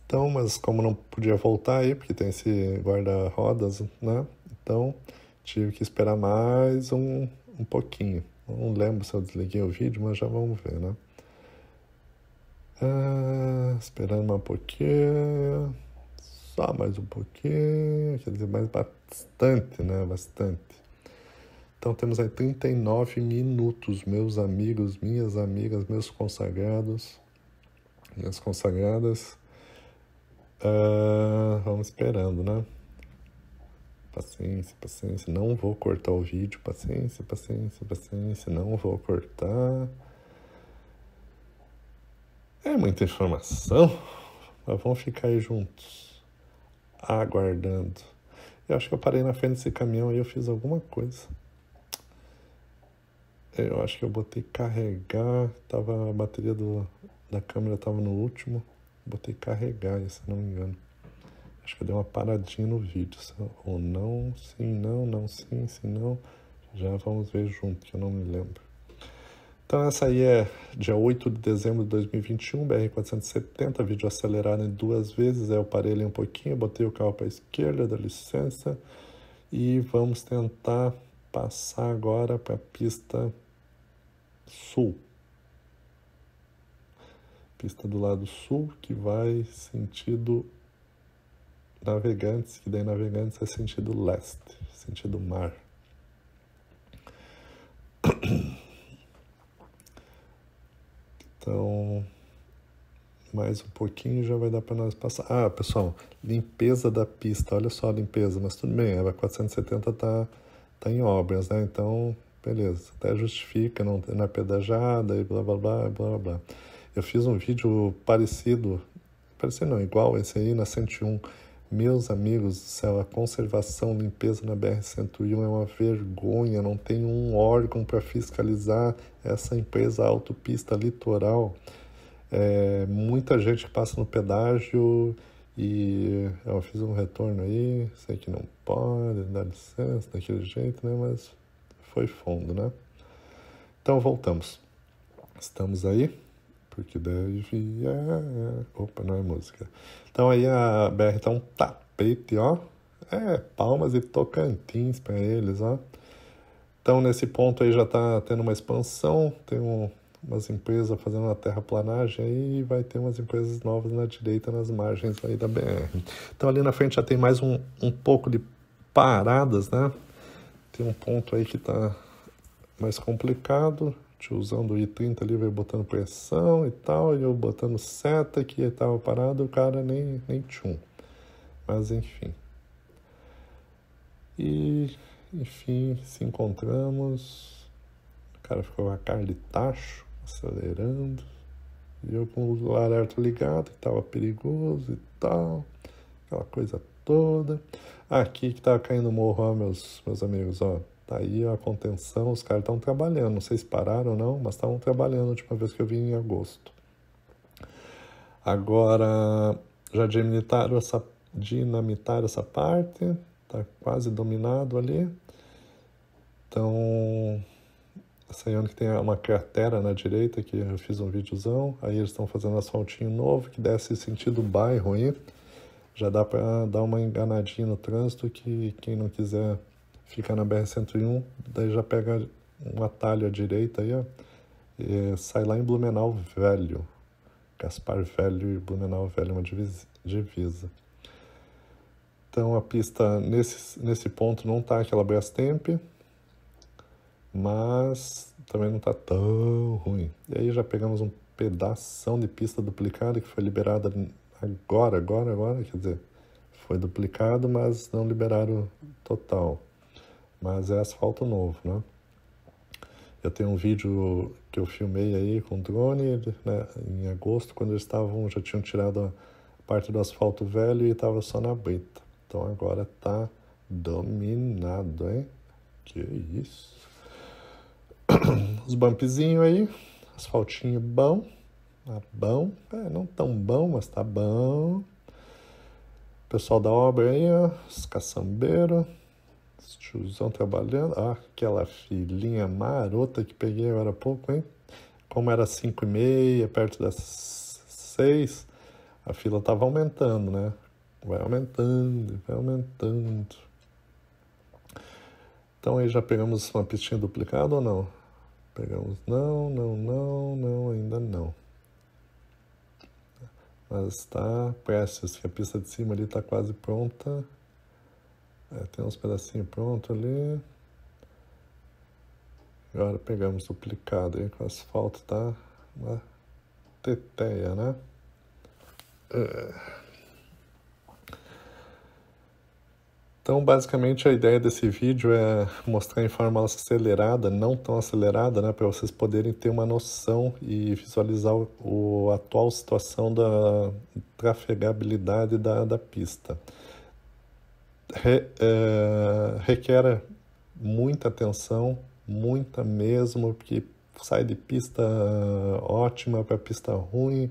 Então, mas como não podia voltar aí, porque tem esse guarda-rodas, né? Então tive que esperar mais um, um pouquinho. Não lembro se eu desliguei o vídeo, mas já vamos ver, né? Ah, esperando um pouquinho, só mais um pouquinho, quer dizer, mais bastante, né? Bastante. Então temos aí 39 minutos, meus amigos, minhas amigas, meus consagrados, minhas consagradas. Uh, vamos esperando, né? paciência, paciência, não vou cortar o vídeo, paciência, paciência, paciência, não vou cortar. É muita informação, mas vamos ficar aí juntos, aguardando. Eu acho que eu parei na frente desse caminhão e eu fiz alguma coisa. Eu acho que eu botei carregar, tava a bateria do, da câmera tava no último, botei carregar, se não me engano. Acho que eu dei uma paradinha no vídeo. Ou não, sim, não, não, sim, sim, não. Já vamos ver junto, que eu não me lembro. Então essa aí é dia 8 de dezembro de 2021, BR-470, vídeo acelerado em duas vezes, eu parei ali um pouquinho, botei o carro para a esquerda, da licença, e vamos tentar passar agora para a pista sul. Pista do lado sul, que vai sentido navegantes, que daí navegantes é sentido leste, sentido mar. Então, mais um pouquinho já vai dar para nós passar. Ah, pessoal, limpeza da pista. Olha só a limpeza, mas tudo bem, a 470 tá, tá em obras, né? Então, beleza, até justifica, não, não é pedajada e blá, blá, blá, blá, blá. Eu fiz um vídeo parecido, parecido não, igual esse aí na 101, meus amigos do céu, a conservação, limpeza na BR-101 é uma vergonha, não tem um órgão para fiscalizar essa empresa autopista litoral. É, muita gente que passa no pedágio e eu fiz um retorno aí, sei que não pode, dá licença daquele jeito, né? Mas foi fundo, né? Então voltamos. Estamos aí que deve é... Ah, opa, não é música. Então aí a BR tá um tapete, ó. É, Palmas e Tocantins para eles, ó. Então nesse ponto aí já tá tendo uma expansão, tem um, umas empresas fazendo uma terraplanagem aí e vai ter umas empresas novas na direita nas margens aí da BR. Então ali na frente já tem mais um, um pouco de paradas, né? Tem um ponto aí que tá mais complicado, tiozão do I-30 ali vai botando pressão e tal, e eu botando seta que estava parado, o cara nem, nem tchum. Mas enfim. E, enfim, se encontramos, o cara ficou com a cara de tacho, acelerando, e eu com o alerta ligado, que estava perigoso e tal, aquela coisa toda. Aqui que tava caindo morro, ó, meus, meus amigos, ó, Tá aí a contenção, os caras estão trabalhando. Não sei se pararam ou não, mas estavam trabalhando a última vez que eu vim em agosto. Agora, já dinamitaram essa, dinamitaram essa parte, tá quase dominado ali. Então, essa que tem uma cratera na direita, que eu fiz um videozão. Aí eles estão fazendo asfaltinho novo, que desce sentido bairro aí. Já dá para dar uma enganadinha no trânsito, que quem não quiser fica na BR-101, daí já pega um atalho à direita aí, ó, e sai lá em Blumenau Velho. Gaspar Velho e Blumenau Velho, uma divisa. Então a pista nesse, nesse ponto não tá aquela Brastemp, mas também não tá tão ruim. E aí já pegamos um pedaço de pista duplicada que foi liberada agora, agora, agora, quer dizer, foi duplicado, mas não liberaram total mas é asfalto novo, né? Eu tenho um vídeo que eu filmei aí com drone né, em agosto, quando eles estavam, já tinham tirado a parte do asfalto velho e estava só na brita. Então agora tá dominado, hein? Que isso! Os bumpzinhos aí, asfaltinho bom, tá bom, é, não tão bom, mas tá bom. Pessoal da obra aí, ó, os caçambeiros tiozão trabalhando. Ah, aquela filhinha marota que peguei agora há pouco, hein? Como era 5 e meia, perto das 6, a fila tava aumentando, né? Vai aumentando, vai aumentando. Então aí já pegamos uma pistinha duplicada ou não? Pegamos não, não, não, não, ainda não. Mas está prestes, que a pista de cima ali está quase pronta. É, tem uns pedacinhos prontos ali. Agora pegamos duplicado aí com asfalto, tá? Uma teteia, né? É. Então, basicamente, a ideia desse vídeo é mostrar em forma acelerada, não tão acelerada, né, para vocês poderem ter uma noção e visualizar o, o atual situação da trafegabilidade da, da pista re, é, requer muita atenção, muita mesmo, porque sai de pista é, ótima para pista ruim.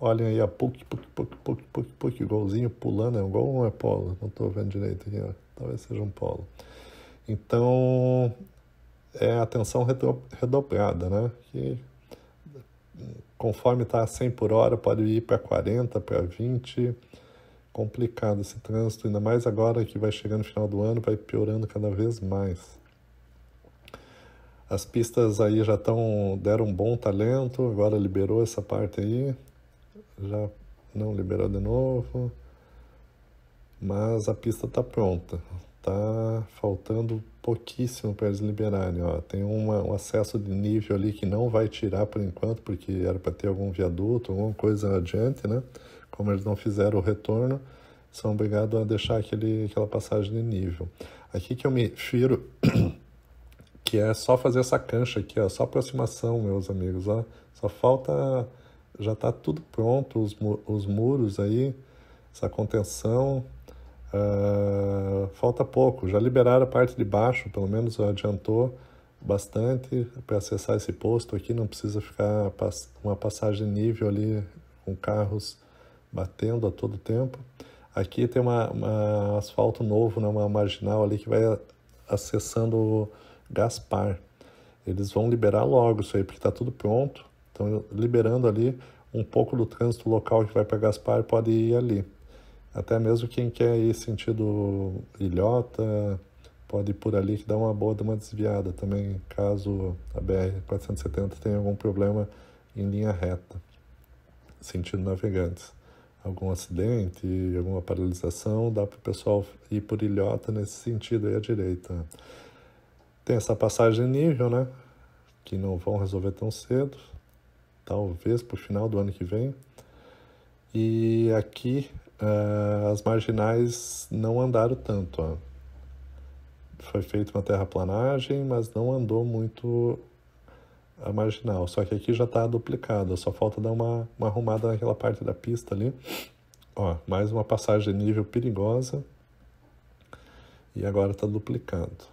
Olha aí a puk puk puk puk puk PUC, golzinho pulando. É um gol ou é polo? Não estou vendo direito aqui, ó. talvez seja um polo. Então, é atenção redobrada, né? Que conforme está 100 por hora, pode ir para 40, para 20 complicado esse trânsito, ainda mais agora que vai chegando no final do ano, vai piorando cada vez mais. As pistas aí já estão deram um bom talento, agora liberou essa parte aí. Já não liberou de novo. Mas a pista está pronta. Tá faltando pouquíssimo para eles liberarem, ó. Tem uma, um acesso de nível ali que não vai tirar por enquanto, porque era para ter algum viaduto, alguma coisa adiante, né? Como eles não fizeram o retorno, são obrigados a deixar aquele, aquela passagem de nível. Aqui que eu me firo, que é só fazer essa cancha aqui, ó, só aproximação, meus amigos. Ó, só falta, já está tudo pronto, os, os muros aí, essa contenção, Uh, falta pouco, já liberaram a parte de baixo, pelo menos adiantou bastante para acessar esse posto aqui, não precisa ficar uma passagem nível ali com carros batendo a todo tempo. Aqui tem uma, uma asfalto novo, né, uma marginal ali que vai acessando Gaspar. Eles vão liberar logo isso aí, porque está tudo pronto. Então liberando ali um pouco do trânsito local que vai para Gaspar, pode ir ali. Até mesmo quem quer ir sentido Ilhota, pode ir por ali que dá uma boa, de uma desviada também, caso a BR-470 tenha algum problema em linha reta, sentido navegantes algum acidente, alguma paralisação, dá para o pessoal ir por ilhota nesse sentido aí à direita. Tem essa passagem nível, né? Que não vão resolver tão cedo, talvez para o final do ano que vem. E aqui uh, as marginais não andaram tanto. Ó. Foi feita uma terraplanagem, mas não andou muito a marginal. Só que aqui já está duplicado, só falta dar uma, uma arrumada naquela parte da pista ali. Ó, mais uma passagem nível perigosa. E agora está duplicando.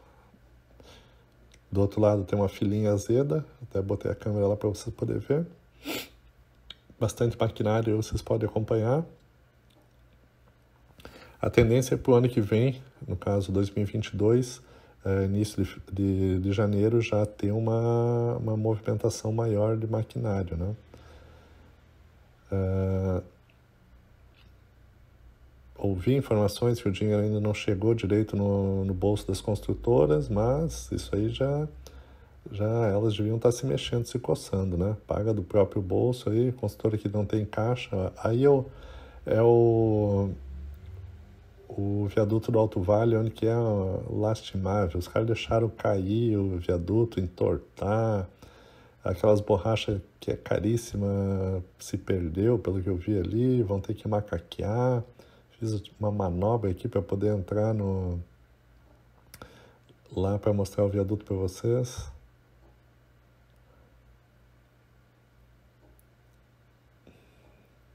Do outro lado tem uma filinha azeda, até botei a câmera lá para vocês poderem ver. Bastante maquinário, vocês podem acompanhar. A tendência é para o ano que vem, no caso 2022, uh, início de, de, de, janeiro, já ter uma, uma movimentação maior de maquinário. Né? É, ouvi informações que o dinheiro ainda não chegou direito no, no bolso das construtoras, mas isso aí já já elas deviam estar se mexendo, se coçando, né? Paga do próprio bolso aí, consultora que não tem caixa. Aí eu, é o, o viaduto do Alto Vale, onde que é lastimável. Os caras deixaram cair o viaduto, entortar, aquelas borrachas que é caríssima se perdeu, pelo que eu vi ali, vão ter que macaquear. Fiz uma manobra aqui para poder entrar no lá para mostrar o viaduto para vocês.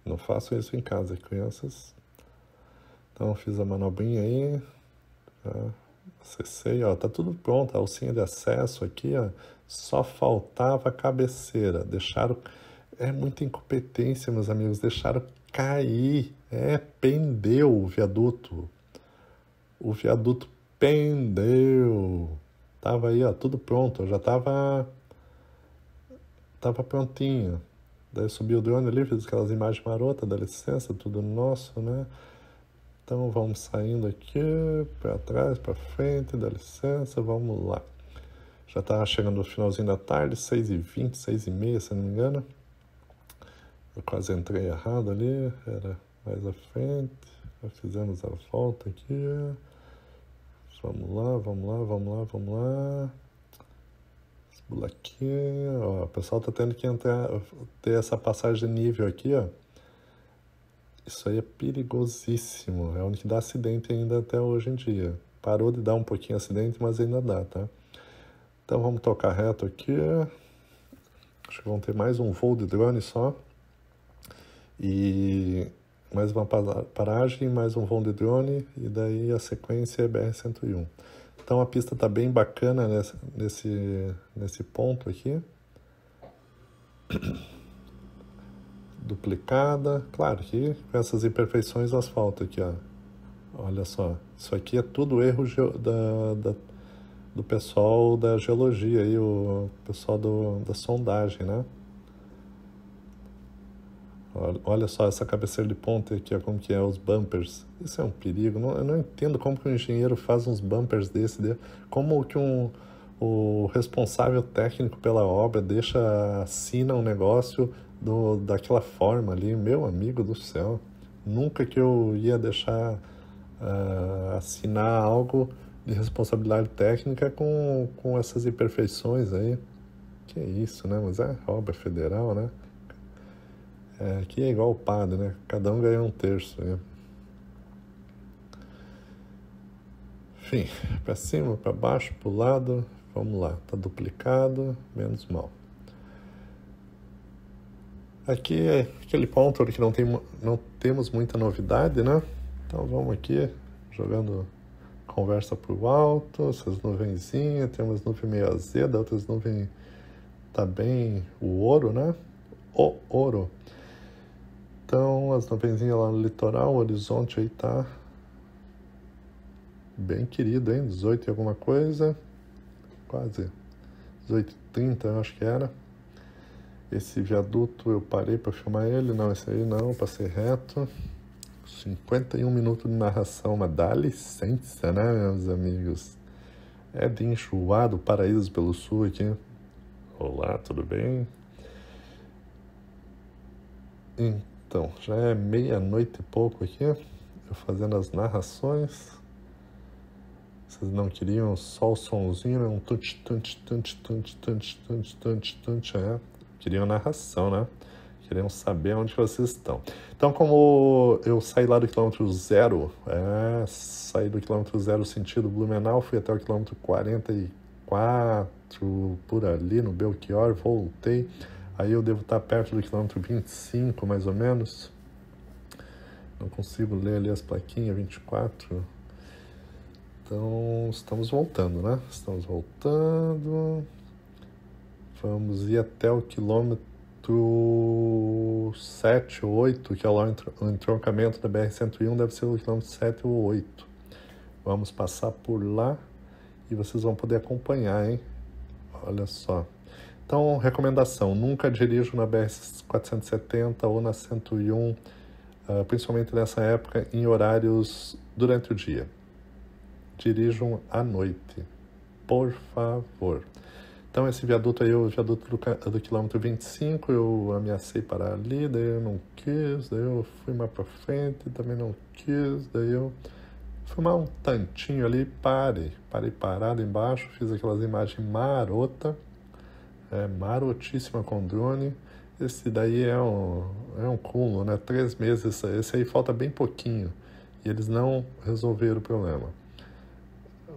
Não façam isso em casa, crianças. Então fiz a manobrinha aí, tá? Né? acessei, ó, tá tudo pronto, a alcinha de acesso aqui, ó, só faltava a cabeceira, deixaram, é muita incompetência, meus amigos, deixaram cair, é, pendeu o viaduto, o viaduto pendeu, tava aí, ó, tudo pronto, já tava, tava prontinho, daí subiu o drone ali, fiz aquelas imagens marotas, dá licença, tudo nosso, né, então vamos saindo aqui, para trás, para frente, dá licença, vamos lá. Já está chegando o finalzinho da tarde, 6h20, 6h30, se não me engano. Eu quase entrei errado ali, era mais à frente. Já fizemos a volta aqui. Vamos lá, vamos lá, vamos lá, vamos lá. Pula aqui. Ó, o pessoal tá tendo que entrar, ter essa passagem de nível aqui, ó. Isso aí é perigosíssimo, é onde dá acidente ainda até hoje em dia. Parou de dar um pouquinho acidente, mas ainda dá, tá? Então vamos tocar reto aqui. Acho que vão ter mais um voo de drone só. E mais uma paragem, mais um voo de drone e daí a sequência é BR-101. Então a pista está bem bacana nesse, nesse, nesse ponto aqui duplicada. Claro que com essas imperfeições elas faltam aqui, ó. Olha só, isso aqui é tudo erro da, da, do pessoal da geologia aí, o pessoal do, da sondagem, né? Olha só essa cabeceira de ponta aqui, como que é os bumpers. Isso é um perigo. Não, eu não entendo como que um engenheiro faz uns bumpers desse, de, como que um o responsável técnico pela obra deixa assina um negócio do, daquela forma ali, meu amigo do céu, nunca que eu ia deixar uh, assinar algo de responsabilidade técnica com, com essas imperfeições aí. Que é isso, né? Mas é obra federal, né? É, aqui é igual o padre, né? Cada um ganha um terço. Né? Enfim, para cima, para baixo, para o lado, Vamos lá, está duplicado, menos mal. Aqui é aquele ponto que não, tem, não temos muita novidade, né? Então vamos aqui, jogando conversa para o alto, essas nuvenzinhas, tem umas nuvens meio azeda, outras nuvens tá bem o ouro, né? O ouro. Então as nuvenzinhas lá no litoral, o horizonte aí tá bem querido, hein? 18 e alguma coisa quase 18h30, acho que era. Esse viaduto eu parei para filmar ele, não, esse aí não, passei reto. 51 minutos de narração, mas dá licença, né, meus amigos? É de enxuar do paraíso pelo sul aqui. Olá, tudo bem? Então, já é meia-noite e pouco aqui, eu fazendo as narrações vocês não queriam só o somzinho, né? Um tante, tante, tante, tante, tante, tante, tante, tante, é. Queriam narração, né? Queriam saber onde vocês estão. Então, como eu saí lá do quilômetro zero, é, saí do quilômetro zero sentido Blumenau, fui até o quilômetro 44, por ali, no Belchior, voltei. Aí eu devo estar perto do quilômetro 25, mais ou menos. Não consigo ler ali as plaquinhas, 24... Então, estamos voltando, né? Estamos voltando. Vamos ir até o quilômetro 7 ou 8, que é lá o entroncamento da BR-101, deve ser o quilômetro 7 ou 8. Vamos passar por lá e vocês vão poder acompanhar, hein? Olha só. Então, recomendação, nunca dirijo na BR-470 ou na 101, ah, principalmente nessa época, em horários durante o dia dirijam à noite. Por favor. Então, esse viaduto aí o viaduto do, do quilômetro 25. Eu ameacei parar ali, daí eu não quis, daí eu fui mais para frente, também não quis, daí eu fui mais um tantinho ali, parei. Parei parado embaixo, fiz aquelas imagens marota, é, marotíssima com drone. Esse daí é um, é um cúmulo, né? Três meses, esse aí falta bem pouquinho. E eles não resolveram o problema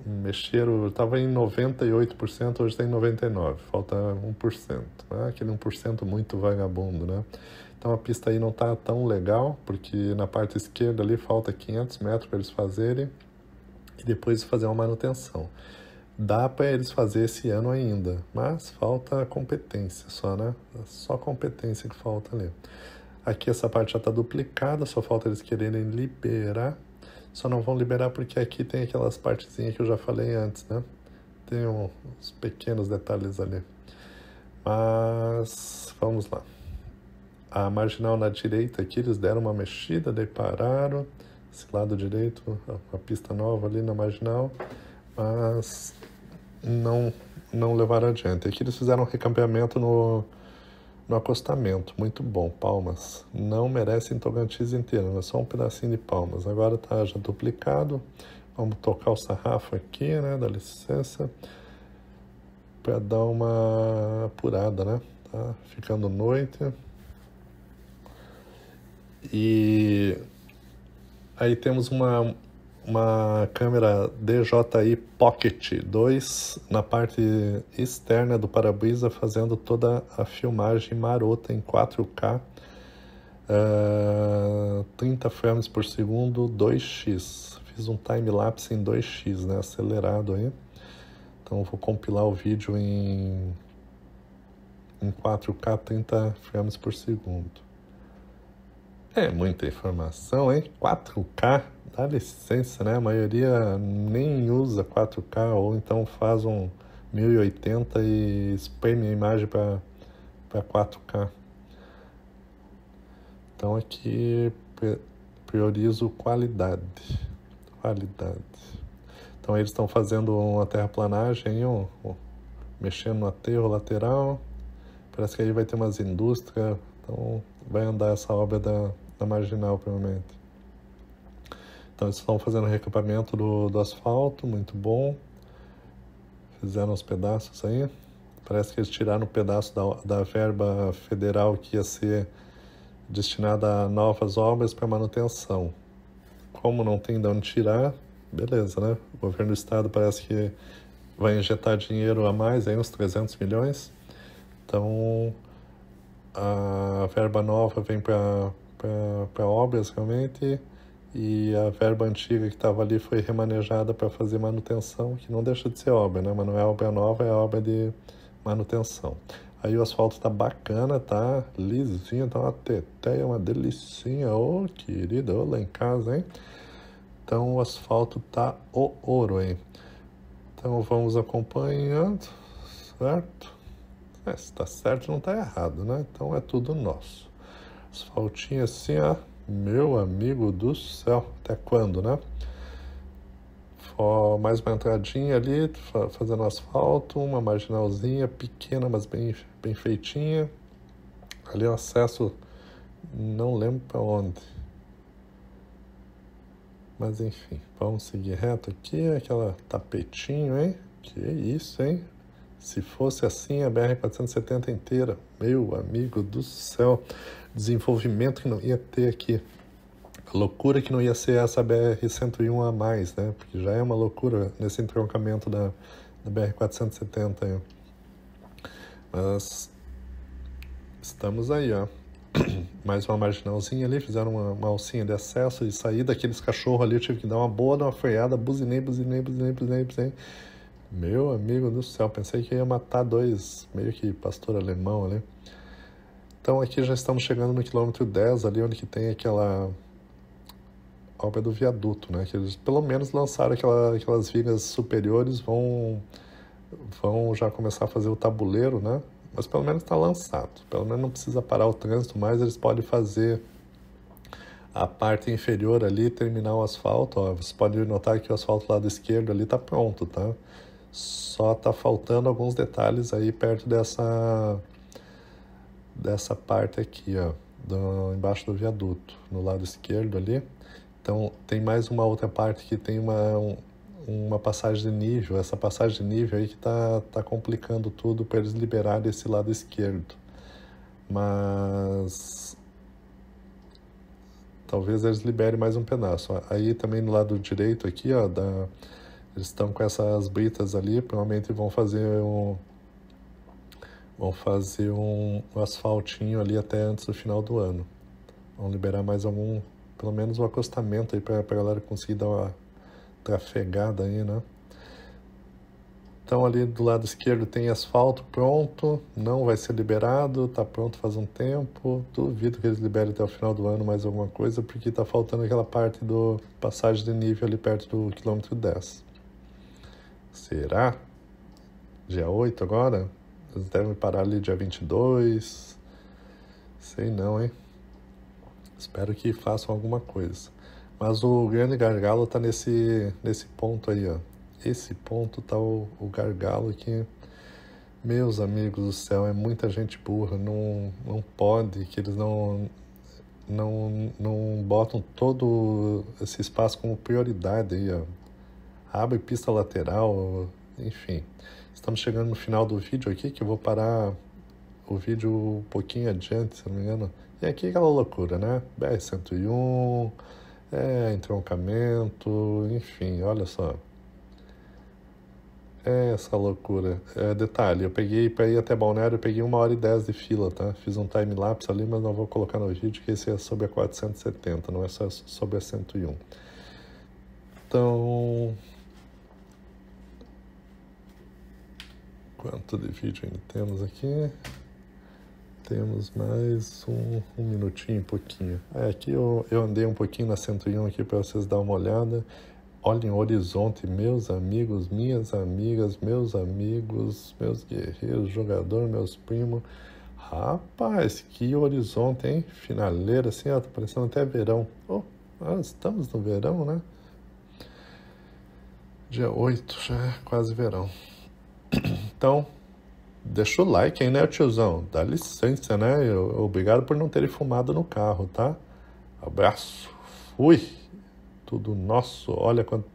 mexeram, estava em 98%, hoje tem tá 99%, falta 1%. Né? Aquele 1% muito vagabundo, né? Então a pista aí não está tão legal, porque na parte esquerda ali falta 500 metros para eles fazerem e depois fazer uma manutenção. Dá para eles fazer esse ano ainda, mas falta competência só, né? Só competência que falta ali. Aqui essa parte já está duplicada, só falta eles quererem liberar só não vão liberar porque aqui tem aquelas partezinhas que eu já falei antes, né? Tem uns pequenos detalhes ali. Mas vamos lá. A marginal na direita aqui, eles deram uma mexida, depararam. Esse lado direito, uma pista nova ali na marginal. Mas não, não levaram adiante. Aqui eles fizeram um recampeamento no no acostamento. Muito bom, palmas. Não merece Tocantins inteiro, é né? só um pedacinho de palmas. Agora tá já duplicado. Vamos tocar o sarrafo aqui, né? Dá licença. Para dar uma apurada, né? Tá ficando noite. E aí temos uma uma câmera DJI Pocket 2 na parte externa do para-brisa, fazendo toda a filmagem marota em 4K, uh, 30 frames por segundo, 2x. Fiz um time-lapse em 2x, né, acelerado aí. Então vou compilar o vídeo em, em 4K, 30 frames por segundo. É muita informação, hein? 4K, dá licença, né? A maioria nem usa 4K ou então faz um 1080 e espreme a imagem para 4K. Então aqui priorizo qualidade. Qualidade. Então eles estão fazendo uma terraplanagem, um, um, mexendo no aterro lateral. Parece que aí vai ter umas indústrias. Então vai andar essa obra da, na marginal, provavelmente. Então, eles estão fazendo recampamento do, do asfalto, muito bom. Fizeram os pedaços aí. Parece que eles tiraram um pedaço da, da verba federal que ia ser destinada a novas obras para manutenção. Como não tem de onde tirar, beleza, né? O governo do estado parece que vai injetar dinheiro a mais, aí uns 300 milhões. Então, a verba nova vem para para obras realmente e a verba antiga que estava ali foi remanejada para fazer manutenção, que não deixa de ser obra, né? Mas não é obra nova, é obra de manutenção. Aí o asfalto está bacana, tá lisinho, está uma teteia, uma delicinha, ô oh, querida, oh, lá em casa, hein? Então o asfalto tá o ouro, hein? Então vamos acompanhando, certo? É, se está certo não está errado, né? Então é tudo nosso. As faltinhas assim, ó. Meu amigo do céu. Até quando, né? mais uma entradinha ali, fazendo asfalto, uma marginalzinha pequena, mas bem, bem feitinha. Ali o acesso, não lembro para onde. Mas enfim, vamos seguir reto aqui, aquela tapetinho, hein? Que isso, hein? Se fosse assim, a BR-470 inteira, meu amigo do céu desenvolvimento que não ia ter aqui. A loucura que não ia ser essa BR-101 a mais, né? Porque já é uma loucura nesse entroncamento da, da BR-470. Aí. Mas estamos aí, ó. Mais uma marginalzinha ali, fizeram uma, uma alcinha de acesso e saí daqueles cachorros ali, eu tive que dar uma boa, dar uma freada, buzinei, buzinei, buzinei, buzinei, buzinei. Meu amigo do céu, pensei que ia matar dois, meio que pastor alemão ali. Então aqui já estamos chegando no quilômetro 10, ali onde que tem aquela obra do viaduto, né? Que eles pelo menos lançaram aquela, aquelas vigas superiores, vão, vão já começar a fazer o tabuleiro, né? Mas pelo menos está lançado, pelo menos não precisa parar o trânsito mais, eles podem fazer a parte inferior ali, terminar o asfalto, ó, você pode notar que o asfalto do lado esquerdo ali está pronto, tá? Só tá faltando alguns detalhes aí perto dessa dessa parte aqui, ó, do, embaixo do viaduto, no lado esquerdo ali. Então, tem mais uma outra parte que tem uma, um, uma passagem de nível, essa passagem de nível aí que tá, tá complicando tudo para eles liberarem esse lado esquerdo. Mas talvez eles liberem mais um pedaço. Aí também no lado direito aqui, ó, da... eles estão com essas britas ali, provavelmente vão fazer um Vão fazer um, um asfaltinho ali até antes do final do ano. Vão liberar mais algum, pelo menos um acostamento aí para a galera conseguir dar uma trafegada aí, né? Então ali do lado esquerdo tem asfalto pronto, não vai ser liberado, tá pronto faz um tempo. Duvido que eles liberem até o final do ano mais alguma coisa, porque tá faltando aquela parte do passagem de nível ali perto do quilômetro 10. Será? Dia 8 agora? Eles devem parar ali dia 22. Sei não, hein? Espero que façam alguma coisa. Mas o grande gargalo tá nesse, nesse ponto aí, ó. Esse ponto tá o, o gargalo que, meus amigos do céu, é muita gente burra. Não, não pode que eles não, não, não botam todo esse espaço como prioridade aí, ó. Abre pista lateral, enfim. Estamos chegando no final do vídeo aqui, que eu vou parar o vídeo um pouquinho adiante, se não me engano. E aqui é aquela loucura, né? BR-101, é, entroncamento, enfim, olha só. É essa loucura. É, detalhe, eu peguei para ir até Balneário, eu peguei uma hora e dez de fila, tá? Fiz um time lapse ali, mas não vou colocar no vídeo que esse é sobre a 470, não é só sobre a 101. Então, Quanto de vídeo ainda temos aqui? Temos mais um, um minutinho e pouquinho. É, aqui eu, eu andei um pouquinho na 101 aqui para vocês dar uma olhada. Olhem o horizonte, meus amigos, minhas amigas, meus amigos, meus guerreiros, jogador, meus primos. Rapaz, que horizonte, hein? Finaleira, assim, ó, tá parecendo até verão. Oh, ah, nós estamos no verão, né? Dia 8, já é quase verão. Então, deixa o like aí, né, tiozão? Dá licença, né? obrigado por não terem fumado no carro, tá? Abraço. Fui. Tudo nosso. Olha quanto